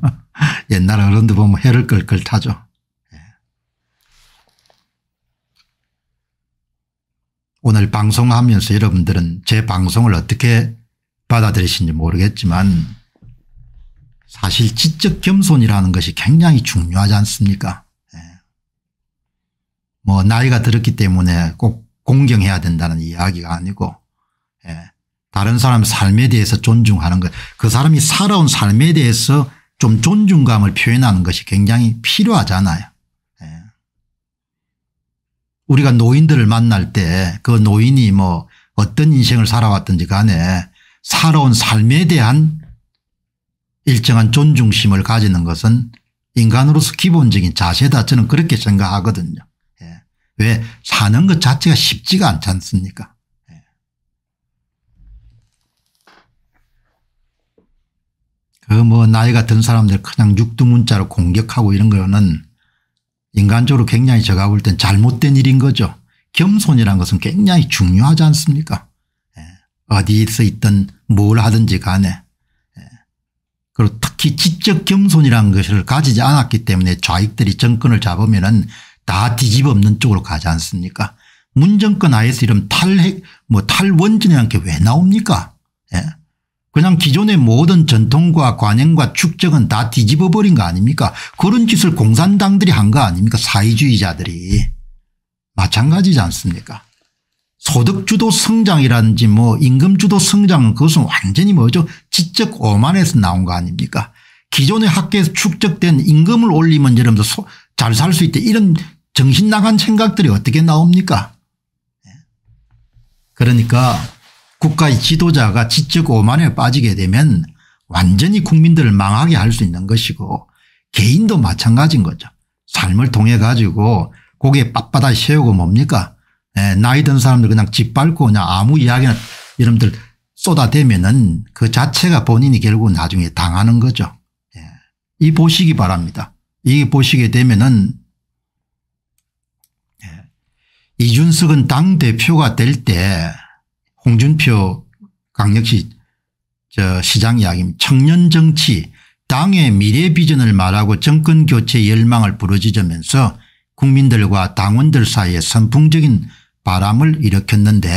Speaker 1: 옛날 어른들 보면 해를 끌끌 타죠. 예. 오늘 방송하면서 여러분들은 제 방송을 어떻게 받아들이신지 모르겠지만 사실 지적 겸손이라는 것이 굉장히 중요하지 않습니까 예. 뭐 나이가 들었기 때문에 꼭 공경해야 된다는 이야기가 아니고 예. 다른 사람 삶에 대해서 존중하는 것그 사람이 살아온 삶에 대해서 좀 존중감을 표현하는 것이 굉장히 필요하잖아요. 예. 우리가 노인들을 만날 때 그 노인이 뭐 어떤 인생을 살아왔든지 간에 살아온 삶에 대한 일정한 존중심을 가지는 것은 인간으로서 기본적인 자세다 저는 그렇게 생각하거든요. 예. 왜 사는 것 자체가 쉽지가 않지 않습니까 예. 그뭐 나이가 든 사람들 그냥 육두문자로 공격하고 이런 거는 인간적으로 굉장히 제가 볼 땐 잘못된 일인 거죠. 겸손이란 것은 굉장히 중요하지 않습니까 예. 어디서 에 있든 뭘 하든지 간에 그리고 특히 지적 겸손이라는 것을 가지지 않았기 때문에 좌익들이 정권을 잡으면 은다 뒤집어없는 쪽으로 가지 않습니까 문정권 하에 이런 탈핵 뭐 탈원전이란 게왜 나옵니까 예? 그냥 기존의 모든 전통과 관행과 축적은 다 뒤집어버린 거 아닙니까 그런 짓을 공산당들이 한 거 아닙니까 사회주의자들이 마찬가지지 않습니까 소득주도 성장이라든지 뭐 임금주도 성장은 그것은 완전히 뭐죠 지적 오만에서 나온 거 아닙니까 기존의 학계에서 축적된 임금을 올리면 여러분 잘살 수 있다 이런 정신 나간 생각들이 어떻게 나옵니까 예. 그러니까 국가의 지도자가 지적 오만에 빠지게 되면 완전히 국민들을 망하게 할 수 있는 것이고 개인도 마찬가지인 거죠. 삶을 통해 가지고 고개 빳빳하게 세우고 뭡니까 나이 든 사람들 그냥 짓밟고 그냥 아무 이야기나 여러분들 쏟아대면은 그 자체가 본인이 결국 나중에 당하는 거죠. 예. 이 보시기 바랍니다. 이 보시게 되면은 예. 이준석은 당대표가 될 때 홍준표 강력시 저 시장 이야기 청년 정치 당의 미래 비전을 말하고 정권 교체 열망을 부르짖으면서 국민들과 당원들 사이에 선풍적인 바람을 일으켰는데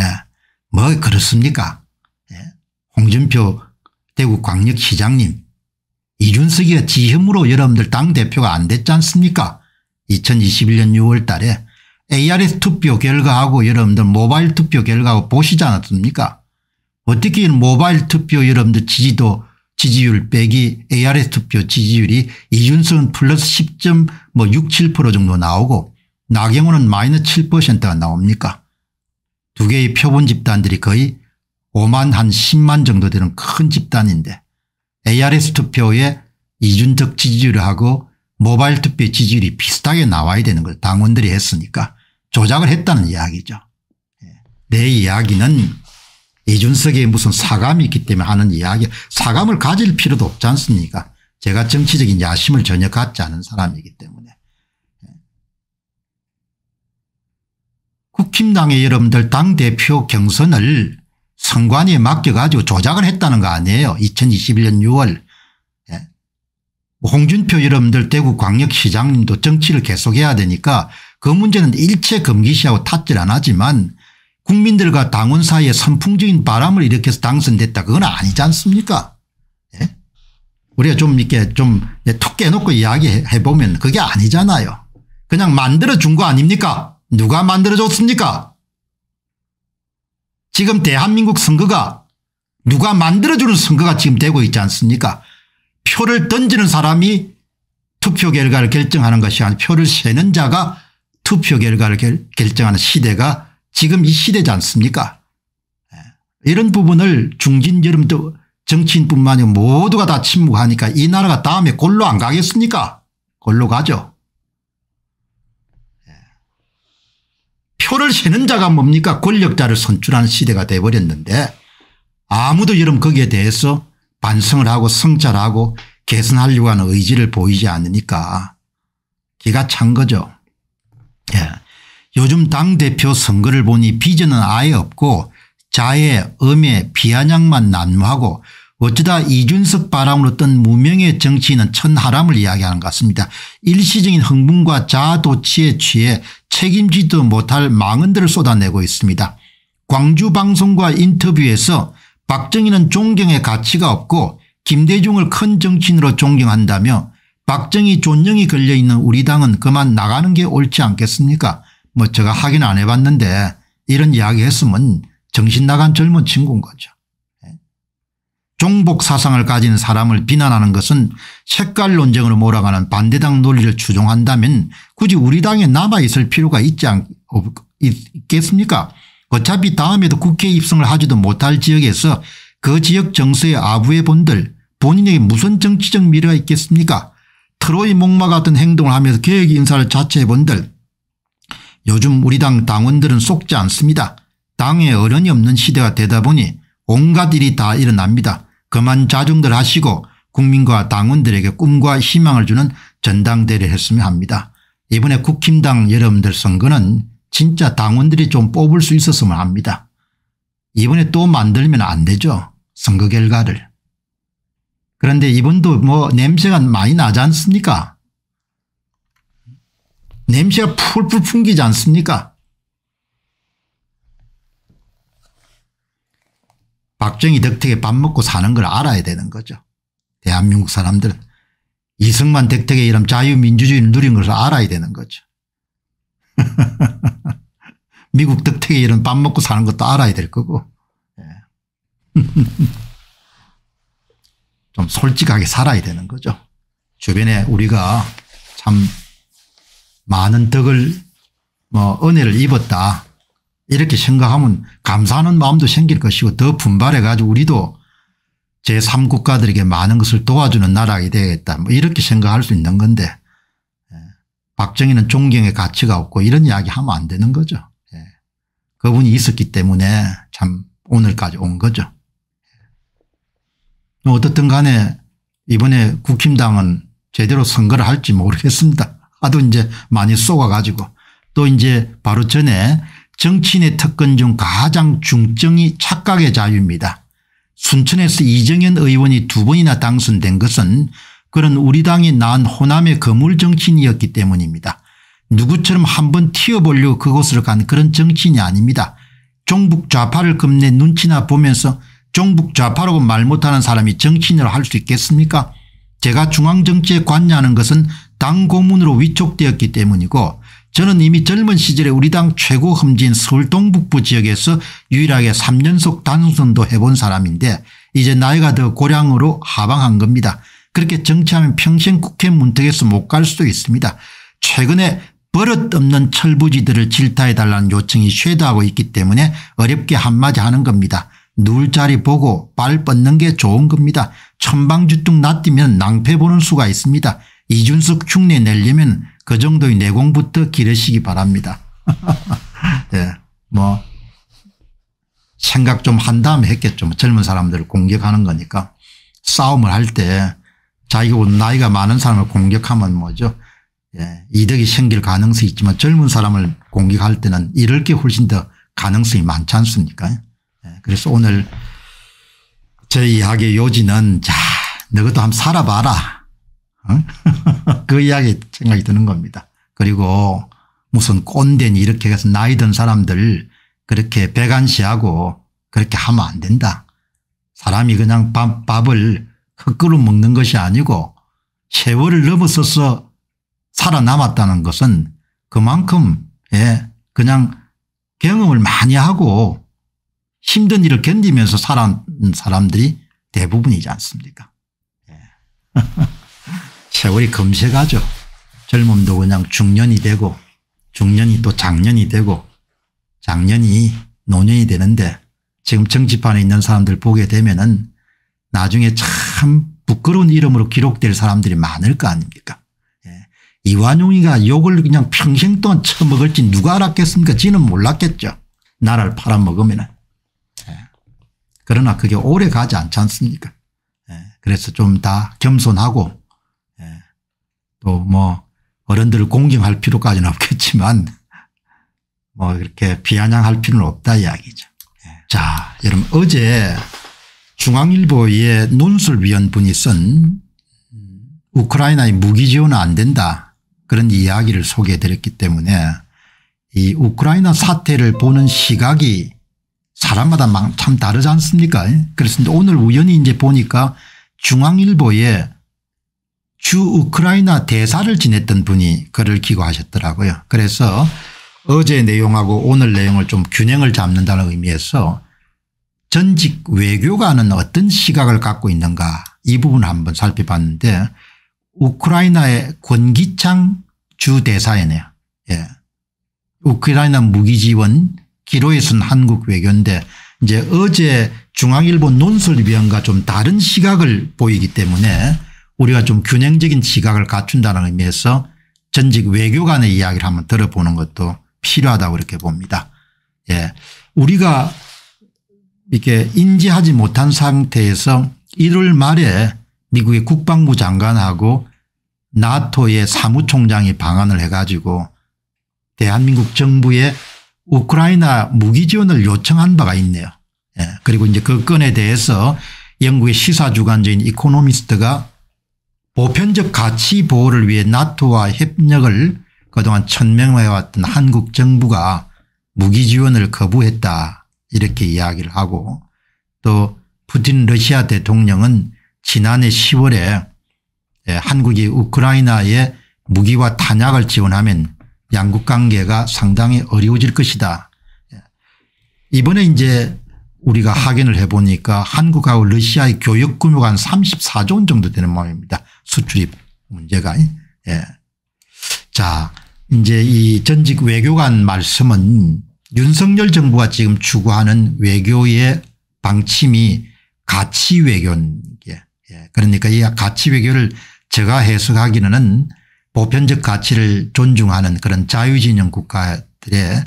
Speaker 1: 뭐 그렇습니까 예? 홍준표 대구광역시장님 이준석이가 지혐으로 여러분들 당대표가 안 됐지 않습니까 2021년 6월 달에 ARS 투표 결과하고 여러분들 모바일 투표 결과하고 보시지 않았습니까 어떻게 모바일 투표 여러분들 지지도 지지율 빼기 ARS 투표 지지율이 이준석은 플러스 10.67%뭐 정도 나오고 나경원은 마이너스 7%가 나옵니까 두 개의 표본 집단들이 거의 5만 한 10만 정도 되는 큰 집단인데 ARS 투표에 이준석 지지율하고 모바일 투표 지지율이 비슷하게 나와야 되는 걸 당원들이 했으니까 조작을 했다는 이야기죠. 예. 내 이야기는 이준석의 무슨 사감이 있기 때문에 하는 이야기 사감을 가질 필요도 없지 않습니까 제가 정치적인 야심을 전혀 갖지 않은 사람이기 때문에. 국힘당의 여러분들 당대표 경선을 선관위에 맡겨가지고 조작을 했다는 거 아니에요. 2021년 6월. 예. 뭐 홍준표 여러분들 대구광역시장님도 정치를 계속해야 되니까 그 문제는 일체 금기시하고 탓질 안 하지만 국민들과 당원 사이에 선풍적인 바람을 일으켜서 당선됐다 그건 아니지 않습니까 예? 우리가 좀 이렇게 좀툭 네, 깨놓고 이야기해보면 그게 아니잖아요. 그냥 만들어준 거 아닙니까 누가 만들어줬습니까? 지금 대한민국 선거가 누가 만들어주는 선거가 지금 되고 있지 않습니까? 표를 던지는 사람이 투표 결과를 결정하는 것이 아니라 표를 세는 자가 투표 결과를 결, 결정하는 시대가 지금 이 시대지 않습니까? 예. 이런 부분을 중진 여름 정치인뿐만 아니라 모두가 다 침묵하니까 이 나라가 다음에 골로 안 가겠습니까? 골로 가죠. 표를 세는 자가 뭡니까 권력자를 선출하는 시대가 돼버렸는데 아무도 여러분 거기에 대해서 반성을 하고 성찰 하고 개선하려고 하는 의지를 보이지 않으니까 기가 찬 거죠. 예. 요즘 당대표 선거를 보니 비전은 아예 없고 자의 음의 비아냥만 난무하고 어쩌다 이준석 바람으로 뜬 무명의 정치인은 천하람을 이야기하는 것 같습니다. 일시적인 흥분과 자아도취에 취해 책임지도 못할 망언들을 쏟아내고 있습니다. 광주방송과 인터뷰에서 박정희는 존경의 가치가 없고 김대중을 큰 정치인으로 존경한다며 박정희 존영이 걸려있는 우리 당은 그만 나가는 게 옳지 않겠습니까 뭐 제가 확인 안 해봤는데 이런 이야기 했으면 정신 나간 젊은 친구인 거죠. 종복 사상을 가진 사람을 비난하는 것은 색깔 논쟁으로 몰아가는 반대당 논리를 추종한다면 굳이 우리 당에 남아있을 필요가 있지 않, 겠습니까 어차피 다음에도 국회 입성을 하지도 못할 지역에서 그 지역 정서의 아부의 본들 본인에게 무슨 정치적 미래가 있겠습니까 트로이 목마 같은 행동을 하면서 계획 인사를 자처해 본들 요즘 우리 당 당원들은 속지 않습니다. 당에 어른이 없는 시대가 되다 보니 온갖 일이 다 일어납니다. 그만 자중들 하시고 국민과 당원들에게 꿈과 희망을 주는 전당대를 했으면 합니다. 이번에 국힘당 여러분들 선거는 진짜 당원들이 좀 뽑을 수 있었으면 합니다. 이번에 또 만들면 안 되죠. 선거 결과를. 그런데 이번도 뭐 냄새가 많이 나지 않습니까? 냄새가 풀풀 풍기지 않습니까? 박정희 덕택에 밥 먹고 사는 걸 알아야 되는 거죠. 대한민국 사람들은 이승만 덕택에 이런 자유민주주의를 누린 것을 알아야 되는 거죠. 미국 덕택에 이런 밥 먹고 사는 것도 알아야 될 거고 예. 좀 솔직하게 살아야 되는 거죠. 주변에 우리가 참 많은 덕을 뭐 은혜를 입었다 이렇게 생각하면 감사하는 마음도 생길 것이고 더 분발해 가지고 우리도 제3국가들에게 많은 것을 도와주는 나라가 되겠다 뭐 이렇게 생각할 수 있는 건데 예, 박정희는 존경의 가치가 없고 이런 이야기 하면 안 되는 거죠. 예, 그분이 있었기 때문에 참 오늘까지 온 거죠. 뭐 어떻든 간에 이번에 국힘당은 제대로 선거를 할지 모르겠습니다. 하도 이제 많이 쏘아가지고 또 이제 바로 전에 정치인의 특권 중 가장 중증이 착각의 자유입니다. 순천에서 이정현 의원이 두 번이나 당선된 것은 그런 우리 당이 난 호남의 거물 정치인이었기 때문입니다. 누구처럼 한번 튀어보려고 그곳으로 간 그런 정치인이 아닙니다. 종북 좌파를 겁내 눈치나 보면서 종북 좌파라고 말 못하는 사람이 정치인으로 할 수 있겠습니까 제가 중앙정치에 관여하는 것은 당 고문으로 위촉되었기 때문이고 저는 이미 젊은 시절에 우리 당 최고 험지인 서울 동북부 지역에서 유일하게 3년속 당선도 해본 사람인데 이제 나이가 더 고량으로 하방한 겁니다. 그렇게 정치하면 평생 국회 문턱에서 못 갈 수도 있습니다. 최근에 버릇 없는 철부지들을 질타해달라는 요청이 쇄도하고 있기 때문에 어렵게 한마디 하는 겁니다. 누울 자리 보고 발 뻗는 게 좋은 겁니다. 천방지뚱 놔뛰면 낭패 보는 수가 있습니다. 이준석 흉내 내려면 그 정도의 내공부터 기르시기 바랍니다. 네. 뭐 생각 좀 한 다음에 했겠죠. 뭐 젊은 사람들을 공격하는 거니까 싸움을 할 때 자기가 나이가 많은 사람을 공격하면 뭐죠. 예, 이득이 생길 가능성이 있지만 젊은 사람을 공격할 때는 이럴 게 훨씬 더 가능성이 많지 않습니까? 예, 그래서 오늘 제 이야기의 요지는 자, 너것도 한번 살아봐라. 그 이야기 생각이 드는 겁니다. 그리고 무슨 꼰대니 이렇게 해서 나이 든 사람들 그렇게 배관시하고 그렇게 하면 안 된다. 사람이 그냥 밥, 밥을 흙그릇 먹는 것이 아니고 세월을 넘어서서 살아남았다는 것은 그만큼 예 그냥 경험을 많이 하고 힘든 일을 견디면서 살아난 사람들이 대부분이지 않습니까 예. 세월이 금세 가죠. 젊음도 그냥 중년이 되고 중년이 또 장년이 되고 장년이 노년이 되는데 지금 정치판에 있는 사람들 보게 되면 은 나중에 참 부끄러운 이름으로 기록될 사람들이 많을 거 아닙니까 예. 이완용이가 욕을 그냥 평생 동안 처먹을지 누가 알았겠습니까 지는 몰랐겠죠 나라를 팔아먹으면 예. 그러나 그게 오래 가지 않지 않습니까 예. 그래서 좀 다 겸손하고 또뭐 어른들을 공경할 필요까지는 없겠지만 뭐 이렇게 비아냥할 필요는 없다 이야기죠. 예. 자 여러분 어제 중앙일보의 논술위원 분이 쓴 우크라이나의 무기 지원은 안 된다 그런 이야기를 소개해 드렸기 때문에 이 우크라이나 사태를 보는 시각이 사람마다 참 다르지 않습니까 그래서 오늘 우연히 이제 보니까 중앙일보에 주 우크라이나 대사를 지냈던 분이 글을 기고하셨더라고요. 그래서 어제 내용하고 오늘 내용을 좀 균형을 잡는다는 의미에서 전직 외교관은 어떤 시각을 갖고 있는가 이 부분을 한번 살펴봤는데 우크라이나의 권기창 주대사이네요. 예. 우크라이나 무기 지원 기로에 쓴 한국 외교인데 이제 어제 중앙일보 논설위원과 좀 다른 시각을 보이기 때문에 우리가 좀 균형적인 지각을 갖춘다는 의미에서 전직 외교관의 이야기를 한번 들어보는 것도 필요하다고 이렇게 봅니다. 예. 우리가 이렇게 인지하지 못한 상태에서 1월 말에 미국의 국방부 장관하고 나토의 사무총장이 방안을 해가지고 대한민국 정부에 우크라이나 무기 지원을 요청한 바가 있네요. 예. 그리고 이제 그 건에 대해서 영국의 시사주간지인 이코노미스트가 보편적 가치 보호를 위해 나토와 협력을 그동안 천명해왔던 한국 정부가 무기 지원을 거부했다 이렇게 이야기를 하고 또 푸틴 러시아 대통령은 지난해 10월에 예, 한국이 우크라이나에 무기와 탄약을 지원하면 양국 관계가 상당히 어려워질 것이다. 예. 이번에 이제 우리가 확인을 해보니까 한국하고 러시아의 교역 규모가 한 34조 원 정도 되는 모양입니다. 수출입 문제가. 예. 자, 이제 이 전직 외교관 말씀은 윤석열 정부가 지금 추구하는 외교의 방침이 가치 외교입니 예. 그러니까 이 가치 외교를 제가 해석하기는 보편적 가치를 존중하는 그런 자유진영 국가들의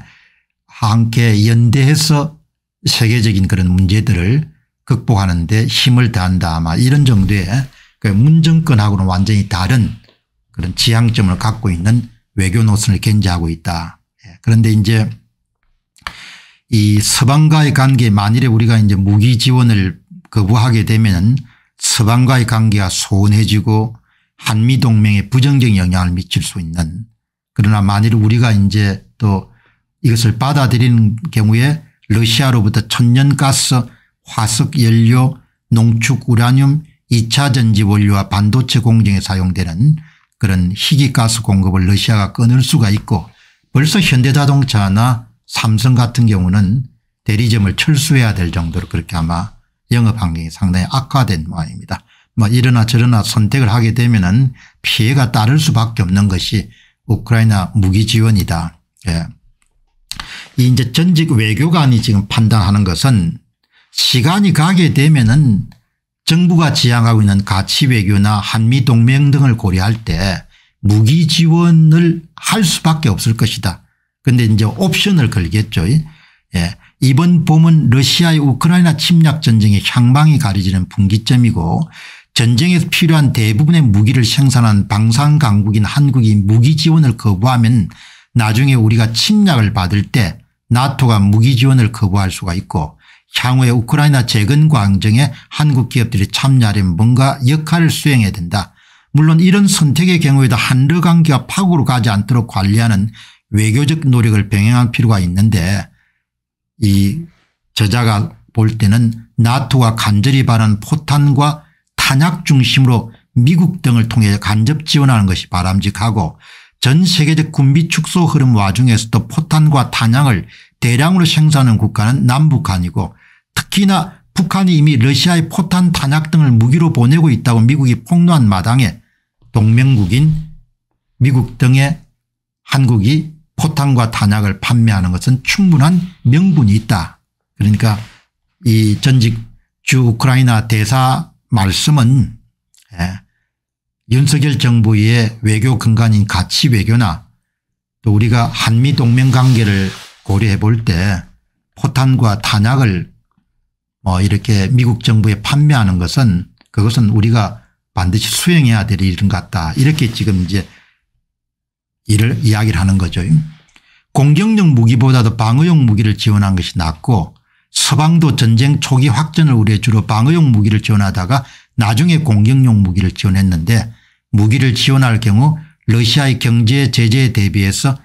Speaker 1: 함께 연대해서 세계적인 그런 문제들을 극복하는 데 힘을 다한다 아마 이런 정도의 그 문정권하고는 완전히 다른 그런 지향점을 갖고 있는 외교 노선을 견제하고 있다. 예, 그런데 이제 이 서방과의 관계 만일에 우리가 이제 무기 지원을 거부하게 되면 서방과의 관계가 소원해지고 한미동맹에 부정적 영향을 미칠 수 있는 그러나 만일 우리가 이제 또 이것을 받아들이는 경우에 러시아로부터 천연가스, 화석연료, 농축 우라늄, 2차 전지원료와 반도체 공정에 사용되는 그런 희귀가스 공급을 러시아가 끊을 수가 있고 벌써 현대자동차나 삼성 같은 경우는 대리점을 철수해야 될 정도로 그렇게 아마 영업 환경이 상당히 악화된 모양입니다. 뭐 이러나 저러나 선택을 하게 되면 은 피해가 따를 수밖에 없는 것이 우크라이나 무기 지원이다. 예. 이제 전직 외교관이 지금 판단하는 것은 시간이 가게 되면은 정부가 지향하고 있는 가치 외교나 한미 동맹 등을 고려할 때 무기 지원을 할 수밖에 없을 것이다. 그런데 이제 옵션을 걸겠죠. 예. 이번 봄은 러시아의 우크라이나 침략 전쟁의 향방이 가려지는 분기점이고 전쟁에서 필요한 대부분의 무기를 생산한 방산 강국인 한국이 무기 지원을 거부하면 나중에 우리가 침략을 받을 때 나토가 무기 지원을 거부할 수가 있고 향후에 우크라이나 재건 광정에 한국 기업들이 참여하려면 뭔가 역할을 수행해야 된다. 물론 이런 선택의 경우에도 한러 관계가 파국으로 가지 않도록 관리하는 외교적 노력을 병행할 필요가 있는데 이 저자가 볼 때는 나토가 간절히 바라는 포탄과 탄약 중심으로 미국 등을 통해 간접 지원하는 것이 바람직하고 전 세계적 군비 축소 흐름 와중에서도 포탄과 탄약을 대량으로 생산하는 국가는 남북한이고 특히나 북한이 이미 러시아의 포탄 탄약 등을 무기로 보내고 있다고 미국이 폭로한 마당에 동맹국인 미국 등의 한국이 포탄과 탄약을 판매하는 것은 충분한 명분이 있다. 그러니까 이 전직 주 우크라이나 대사 말씀은 예. 윤석열 정부의 외교 근간인 가치 외교나 또 우리가 한미 동맹 관계를 고려해 볼 때 포탄과 탄약을 뭐 이렇게 미국 정부에 판매하는 것은 그것은 우리가 반드시 수행해야 될 일인 것 같다. 이렇게 지금 이제 이를 이야기를 하는 거죠. 공격용 무기보다도 방어용 무기를 지원한 것이 낫고 서방도 전쟁 초기 확전을 우려해 주로 방어용 무기를 지원하다가 나중에 공격용 무기를 지원했는데 무기를 지원할 경우 러시아의 경제 제재에 대비해서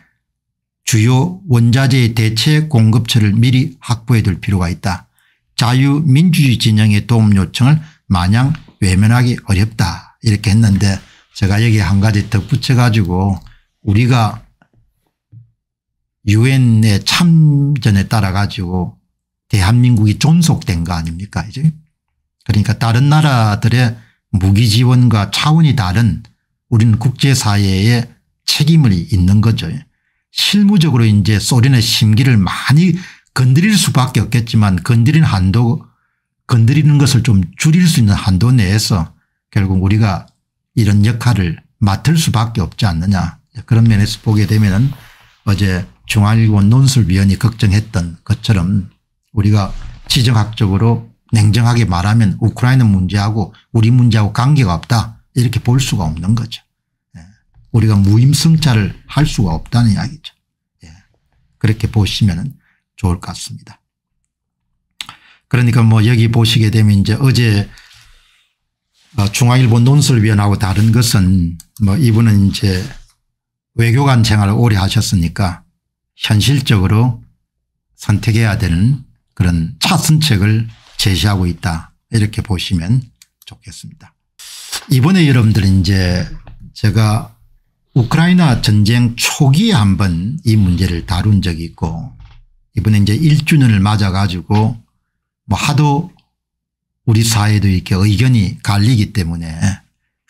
Speaker 1: 주요 원자재의 대체 공급처를 미리 확보해둘 필요가 있다. 자유민주주의 진영의 도움 요청을 마냥 외면하기 어렵다 이렇게 했는데 제가 여기 한 가지 덧붙여 가지고 우리가 유엔의 참전에 따라 가지고 대한민국이 존속된 거 아닙니까 이제 그러니까 다른 나라들의 무기지원과 차원이 다른 우리는 국제사회에 책임을 있는 거죠. 실무적으로 이제 소련의 심기를 많이 건드릴 수밖에 없겠지만 건드린 한도 건드리는 것을 좀 줄일 수 있는 한도 내에서 결국 우리가 이런 역할을 맡을 수밖에 없지 않느냐 그런 면에서 보게 되면 어제 중앙일본 논술위원이 걱정했던 것처럼 우리가 지정학적으로 냉정하게 말하면 우크라이나 문제하고 우리 문제하고 관계가 없다 이렇게 볼 수가 없는 거죠. 예. 우리가 무임승차를 할 수가 없다는 이야기죠. 예. 그렇게 보시면 좋을 것 같습니다. 그러니까 뭐 여기 보시게 되면 이제 어제 어, 중앙일보 논설위원하고 다른 것은 뭐 이분은 이제 외교관 생활을 오래 하셨으니까 현실적으로 선택해야 되는 그런 차선책을 제시하고 있다 이렇게 보시면 좋겠습니다. 이번에 여러분들 이제 제가 우크라이나 전쟁 초기에 한 번 이 문제를 다룬 적이 있고 이번에 이제 1주년을 맞아 가지고 뭐 하도 우리 사회도 이렇게 의견이 갈리기 때문에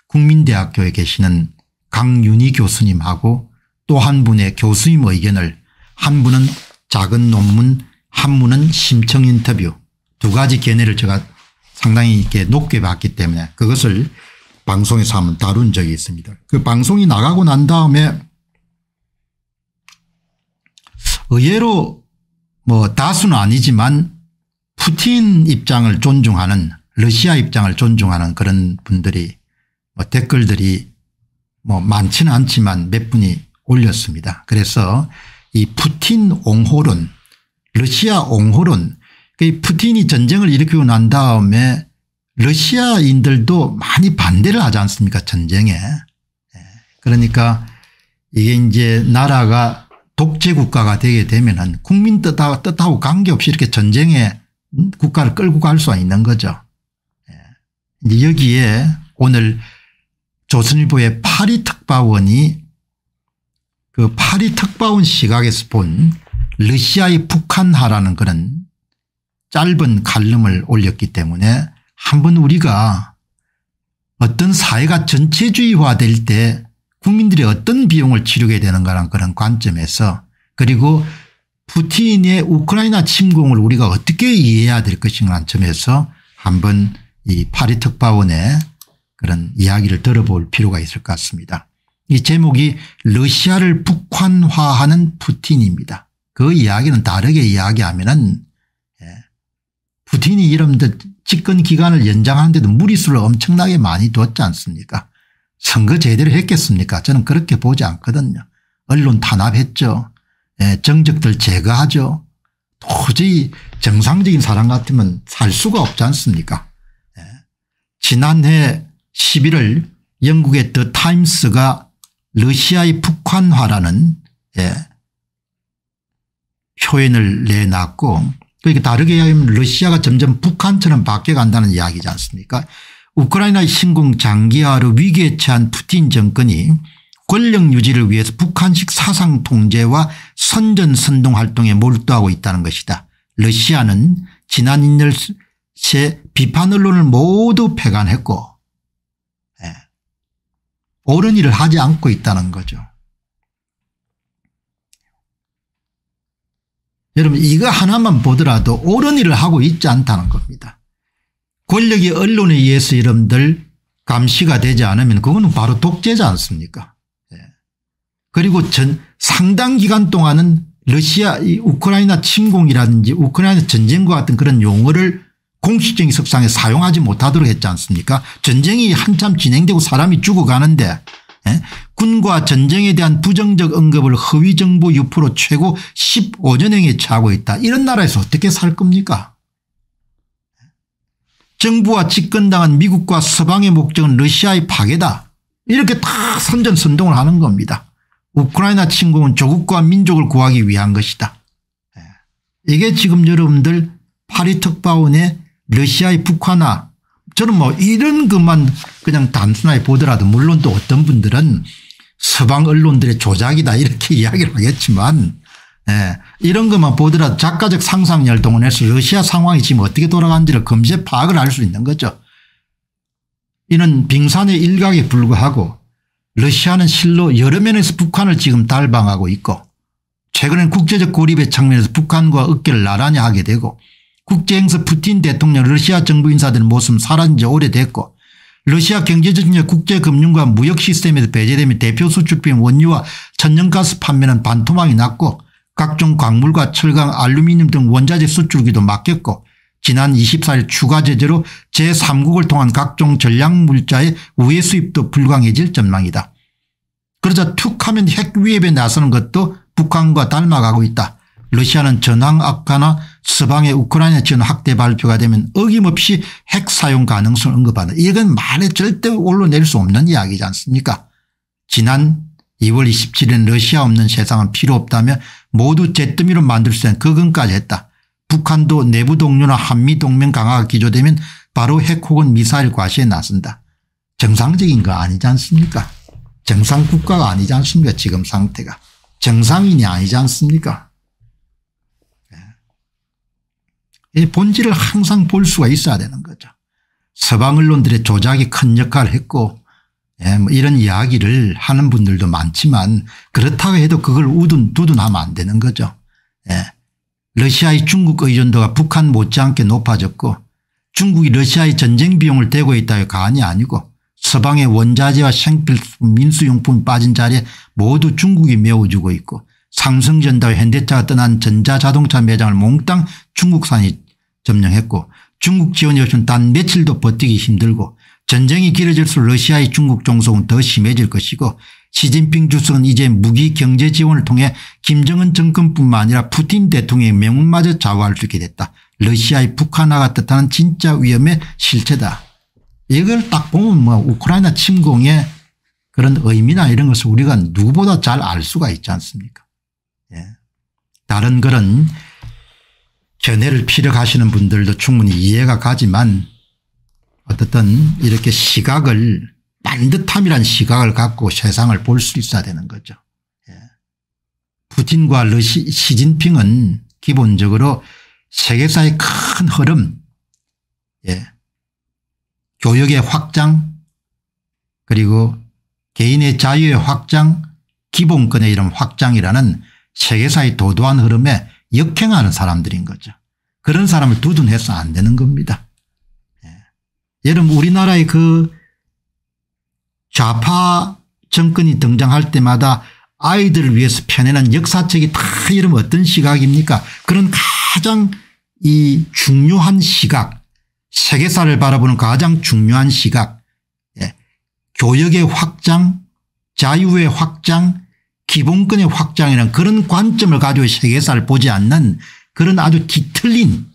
Speaker 1: 국민대학교에 계시는 강윤희 교수님하고 또 한 분의 교수님 의견을 한 분은 작은 논문 한 분은 심층 인터뷰 두 가지 견해를 제가 상당히 이렇게 높게 봤기 때문에 그것을 방송에서 한번 다룬 적이 있습니다. 그 방송이 나가고 난 다음에 의외로 뭐 다수는 아니지만 푸틴 입장을 존중하는 러시아 입장을 존중하는 그런 분들이 뭐 댓글들이 뭐 많지는 않지만 몇 분이 올렸습니다. 그래서 이 푸틴 옹호론 러시아 옹호론 그 푸틴이 전쟁을 일으키고 난 다음에 러시아인들도 많이 반대를 하지 않습니까 전쟁에. 예. 그러니까 이게 이제 나라가 독재국가가 되게 되면 은 국민 뜻하고, 뜻하고 관계없이 이렇게 전쟁에 국가를 끌고 갈 수가 있는 거죠. 예. 이제 여기에 오늘 조선일보의 파리 특파원이 그 파리 특파원 시각에서 본 러시아의 북한화라는 그런 짧은 칼럼을 올렸기 때문에 한번 우리가 어떤 사회가 전체주의화될 때 국민들이 어떤 비용을 치르게 되는가라는 그런 관점에서 그리고 푸틴의 우크라이나 침공을 우리가 어떻게 이해해야 될 것인가 점에서 한번 이 파리 특파원의 그런 이야기를 들어볼 필요가 있을 것 같습니다. 이 제목이 러시아를 북한화하는 푸틴입니다. 그 이야기는 다르게 이야기하면 은 푸틴이 이런 집권 기간을 연장하는데도 무리수를 엄청나게 많이 뒀지 않습니까 선거 제대로 했겠습니까 저는 그렇게 보지 않거든요. 언론 탄압했죠. 예, 정적들 제거하죠. 도저히 정상적인 사람 같으면 살 수가 없지 않습니까 예. 지난해 11월 영국의 더 타임스가 러시아의 북한화라는 예, 표현을 내놨고 그러니까 다르게 하면 러시아가 점점 북한처럼 바뀌어간다는 이야기지 않습니까 우크라이나 신공 장기화로 위기에 처한 푸틴 정권이 권력 유지를 위해서 북한식 사상 통제와 선전 선동 활동에 몰두하고 있다는 것이다. 러시아는 지난 인열세 비판 언론을 모두 폐간했고 예. 옳은 일을 하지 않고 있다는 거죠. 여러분 이거 하나만 보더라도 옳은 일을 하고 있지 않다는 겁니다. 권력이 언론에 의해서 여러분들 감시가 되지 않으면 그거 바로 독재지 않습니까 예. 그리고 전 상당 기간 동안은 러시아 이 우크라이나 침공이라든지 우크라이나 전쟁과 같은 그런 용어를 공식적인 석상에 사용하지 못하도록 했지 않습니까 전쟁이 한참 진행되고 사람이 죽어가는데 예? 군과 전쟁에 대한 부정적 언급을 허위정보 유포로 최고 15년형에 차고 있다. 이런 나라에서 어떻게 살 겁니까? 정부와 집권당은 미국과 서방의 목적은 러시아의 파괴다. 이렇게 다 선전선동을 하는 겁니다. 우크라이나 침공은 조국과 민족을 구하기 위한 것이다. 예. 이게 지금 여러분들 파리 특파원의 러시아의 북한화 저는 뭐 이런 것만 그냥 단순하게 보더라도 물론 또 어떤 분들은 서방 언론들의 조작이다 이렇게 이야기를 하겠지만 예, 이런 것만 보더라도 작가적 상상열 동원해서 러시아 상황이 지금 어떻게 돌아가는지를 검제 파악을 할 수 있는 거죠. 이는 빙산의 일각에 불과하고 러시아는 실로 여러 면에서 북한을 지금 달방하고 있고 최근엔 국제적 고립의 측면에서 북한과 어깨를 나란히 하게 되고 국제행사 푸틴 대통령 러시아 정부 인사들 모습 사라진 지 오래됐고 러시아 경제전쟁 국제금융과 무역시스템에서 배제되며 대표 수출品원유와 천연가스 판매는 반토막이 났고 각종 광물과 철강, 알루미늄 등 원자재 수출기도 막혔고 지난 24일 추가 제재로 제3국을 통한 각종 전략물자의 우회 수입도 불광해질 전망이다. 그러자 툭하면 핵 위협에 나서는 것도 북한과 닮아가고 있다. 러시아는 전황 악화나 서방의 우크라이나 지원 확대 발표가 되면 어김없이 핵 사용 가능성을 언급하는 이건 말에 절대 올려낼 수 없는 이야기지 않습니까 지난 2월 2 7일 러시아 없는 세상은 필요 없다면 모두 잿더미로 만들 수 있는 그건까지 했다. 북한도 내부 동료나 한미동맹 강화가 기조되면 바로 핵 혹은 미사일 과시에 나선다. 정상적인 거 아니지 않습니까 정상 국가가 아니지 않습니까 지금 상태가. 정상인이 아니지 않습니까 이 본질을 항상 볼 수가 있어야 되는 거죠. 서방 언론들의 조작이 큰 역할을 했고 예, 뭐 이런 이야기를 하는 분들도 많지만 그렇다고 해도 그걸 우둔 두둔하면 안 되는 거죠. 예. 러시아의 중국 의존도가 북한 못지않게 높아졌고 중국이 러시아의 전쟁 비용을 대고 있다의 가한이 아니고 서방의 원자재와 생필품 민수용품이 빠진 자리에 모두 중국이 메워주고 있고 삼성전자와 현대차가 떠난 전자자동차 매장을 몽땅 중국산이 점령했고 중국 지원이 없으면 단 며칠도 버티기 힘들고 전쟁이 길어질수록 러시아의 중국 종속은 더 심해질 것이고 시진핑 주석은 이제 무기 경제 지원을 통해 김정은 정권뿐만 아니라 푸틴 대통령의 명운마저 좌우할 수 있게 됐다. 러시아의 북한화가 뜻하는 진짜 위험의 실체다. 이걸 딱 보면 뭐 우크라이나 침공의 그런 의미나 이런 것을 우리가 누구보다 잘 알 수가 있지 않습니까 예. 다른 그런 견해를 피력하시는 분들도 충분히 이해가 가지만 어떻든 이렇게 시각을 반듯함이란 시각을 갖고 세상을 볼 수 있어야 되는 거죠. 예. 푸틴과 러시, 시진핑은 기본적으로 세계사의 큰 흐름 예. 교역의 확장 그리고 개인의 자유의 확장 기본권의 이런 확장이라는 세계사의 도도한 흐름에 역행하는 사람들인 거죠. 그런 사람을 두둔해서 안 되는 겁니다. 예. 여러분 우리나라의 그 좌파 정권이 등장할 때마다 아이들을 위해서 펴내는 역사책이 다 이런 어떤 시각입니까? 그런 가장 이 중요한 시각, 세계사를 바라보는 가장 중요한 시각, 예. 교역의 확장, 자유의 확장, 기본권의 확장이는 그런 관점을 가지고 세계사를 보지 않는 그런 아주 뒤틀린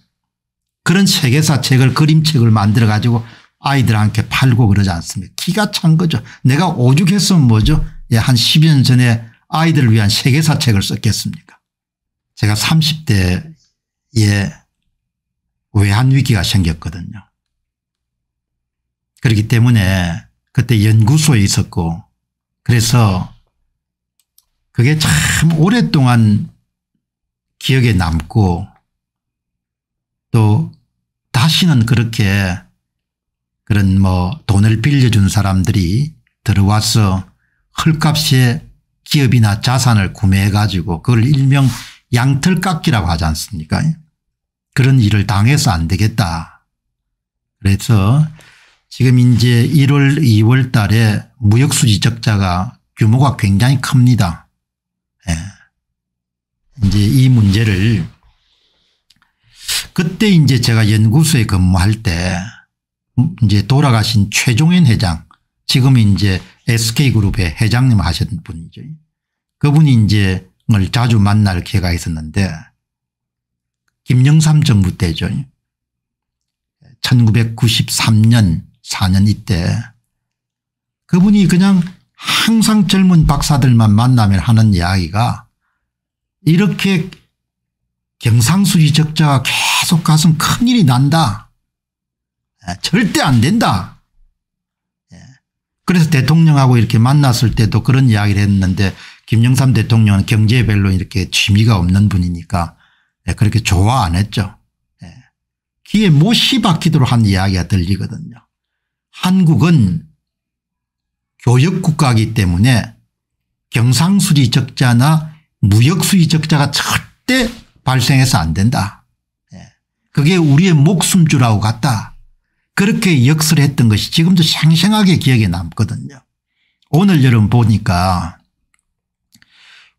Speaker 1: 그런 세계사 책을 그림책을 만들어 가지고 아이들한테 팔고 그러지 않습니까 기가 찬 거죠. 내가 오죽했으면 뭐죠 예, 한 10년 전에 아이들을 위한 세계사 책을 썼겠습니까 제가 30대에 외환위기가 생겼거든요. 그렇기 때문에 그때 연구소에 있었고 그래서 그게 참 오랫동안 기억에 남고 또 다시는 그렇게 그런 뭐 돈을 빌려준 사람들이 들어와서 헐값에 기업이나 자산을 구매해 가지고 그걸 일명 양털깎기라고 하지 않습니까 그런 일을 당해서 안 되겠다. 그래서 지금 이제 1월 2월 달에 무역수지 적자가 규모가 굉장히 큽니다. 이제 이 문제를 그때 이제 제가 연구소에 근무할 때 이제 돌아가신 최종현 회장 지금 이제 SK그룹의 회장님 하신 분이죠. 그분이 이제 을 자주 만날 기회가 있었는데 김영삼 정부 때죠. 1993년 4년 이때 그분이 그냥 항상 젊은 박사들만 만나면 하는 이야기가 이렇게 경상수지 적자가 계속 가서 큰일이 난다. 아, 절대 안 된다. 예. 그래서 대통령하고 이렇게 만났을 때도 그런 이야기를 했는데 김영삼 대통령은 경제에 별로 이렇게 취미가 없는 분이니까 예, 그렇게 좋아 안 했죠. 예. 귀에 못이 박히도록 한 이야기가 들리거든요. 한국은 교역국가이기 때문에 경상수지 적자나 무역수익적자가 절대 발생해서 안 된다. 예. 그게 우리의 목숨주라고 같다. 그렇게 역설 했던 것이 지금도 생생하게 기억에 남거든요. 오늘 여러분 보니까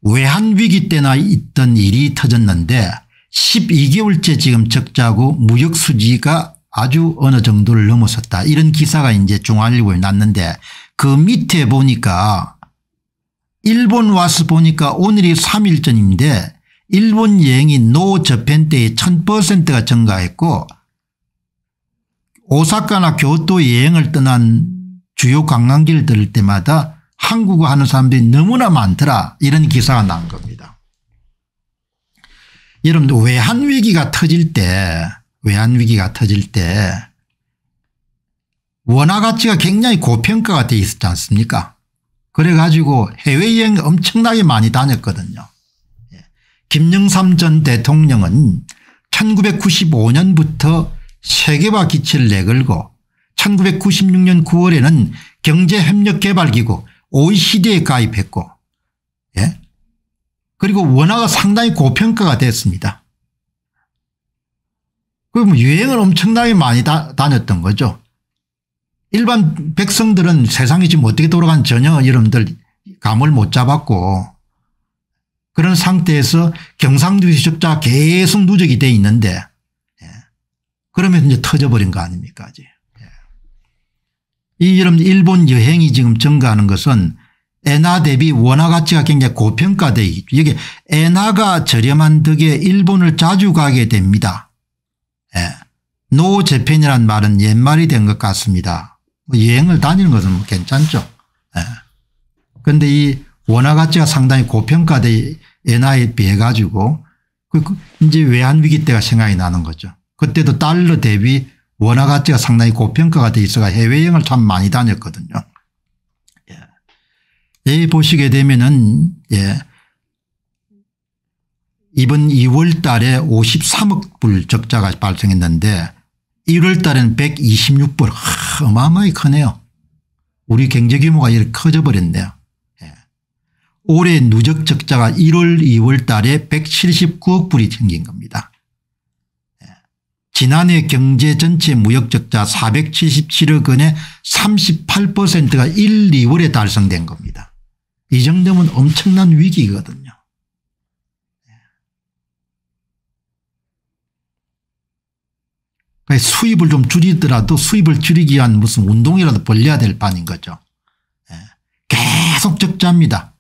Speaker 1: 외환위기 때나 있던 일이 터졌는데 12개월째 지금 적자고 무역수지가 아주 어느 정도를 넘어섰다. 이런 기사가 이제 중앙일보에 났는데 그 밑에 보니까 일본 와서 보니까 오늘이 3일 전인데 일본 여행이 노 저편 때의 1000%가 증가했고 오사카나 교토 여행을 떠난 주요 관광지를 들을 때마다 한국어 하는 사람들이 너무나 많더라 이런 기사가 난 겁니다. 여러분들 외환위기가 터질 때 외환위기가 터질 때 원화 가치가 굉장히 고평가가 되어 있었지 않습니까 그래가지고 해외여행 엄청나게 많이 다녔거든요. 예. 김영삼 전 대통령은 1995년부터 세계화 기치를 내걸고 1996년 9월에는 경제협력개발기구 OECD에 가입했고 예? 그리고 원화가 상당히 고평가가 됐습니다. 그럼 유행을 뭐 엄청나게 많이 다, 다녔던 거죠. 일반 백성들은 세상이 지금 어떻게 돌아간 전혀 여러분들 감을 못 잡았고 그런 상태에서 경상도지적자 계속 누적이 돼 있는데 예. 그러면 이제 터져버린 거 아닙니까 이제. 예. 이 이런 일본 여행이 지금 증가하는 것은 엔화 대비 원화 가치가 굉장히 고평가돼 있죠. 이게 엔화가 저렴한 덕에 일본을 자주 가게 됩니다. 예. 노 재팬이란 말은 옛말이 된 것 같습니다. 뭐 여행을 다니는 것은 뭐 괜찮죠. 그런데 예. 이 원화 가치가 상당히 고평가돼 엔화에 비해 가지고 그, 그 이제 외환위기 때가 생각이 나는 거죠. 그때도 달러 대비 원화 가치가 상당히 고평가가 돼 있어가 해외여행을 참 많이 다녔거든요. 예. 예 보시게 되면은 예. 이번 2월 달에 53억 불 적자가 발생했는데 1월 달엔 126불 하, 어마어마하게 크네요. 우리 경제 규모가 이렇게 커져 버렸네요. 예. 올해 누적 적자가 1월 2월 달에 179억 불이 생긴 겁니다. 예. 지난해 경제 전체 무역 적자 477억 원의 38%가 1, 2월에 달성된 겁니다. 이 정도면 엄청난 위기거든요. 수입을 좀 줄이더라도 수입을 줄이기 위한 무슨 운동이라도 벌려야 될 반인 거죠. 예. 계속 적자입니다.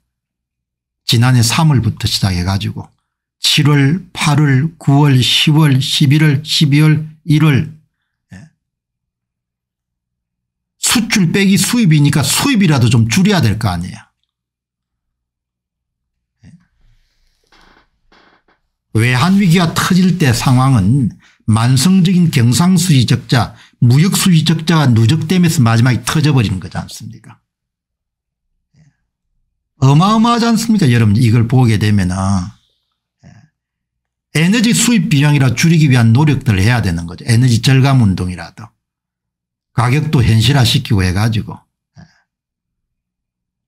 Speaker 1: 지난해 3월부터 시작해 가지고 7월 8월 9월 10월 11월 12월 1월 예. 수출 빼기 수입이니까 수입이라도 좀 줄여야 될 거 아니에요. 예. 외환위기가 터질 때 상황은 만성적인 경상수지 적자 무역수지 적자가 누적되면서 마지막에 터져버리는 거지 않습니까 예. 어마어마하지 않습니까 여러분 이걸 보게 되면 예. 에너지 수입 비용이라 줄이기 위한 노력들을 해야 되는 거죠. 에너지 절감 운동이라도. 가격도 현실화시키고 해가지고.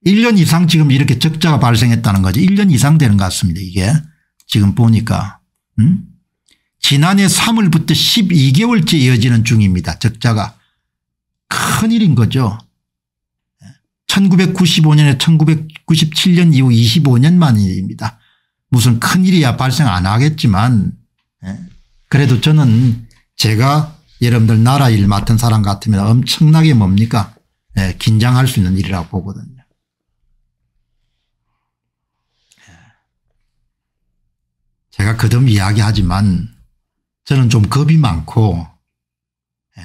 Speaker 1: 1년 예. 이상 지금 이렇게 적자가 발생했다는 거죠. 1년 이상 되는 것 같습니다. 이게 지금 보니까. 음? 지난해 3월부터 12개월째 이어지는 중입니다. 적자가. 큰일인 거죠. 1995년에 1997년 이후 25년 만입니다. 무슨 큰일이야 발생 안 하겠지만 예. 그래도 저는 제가 여러분들 나라 일 맡은 사람 같으면 엄청나게 뭡니까 예, 긴장할 수 있는 일이라고 보거든요. 예. 제가 그듬 이야기하지만 저는 좀 겁이 많고 예.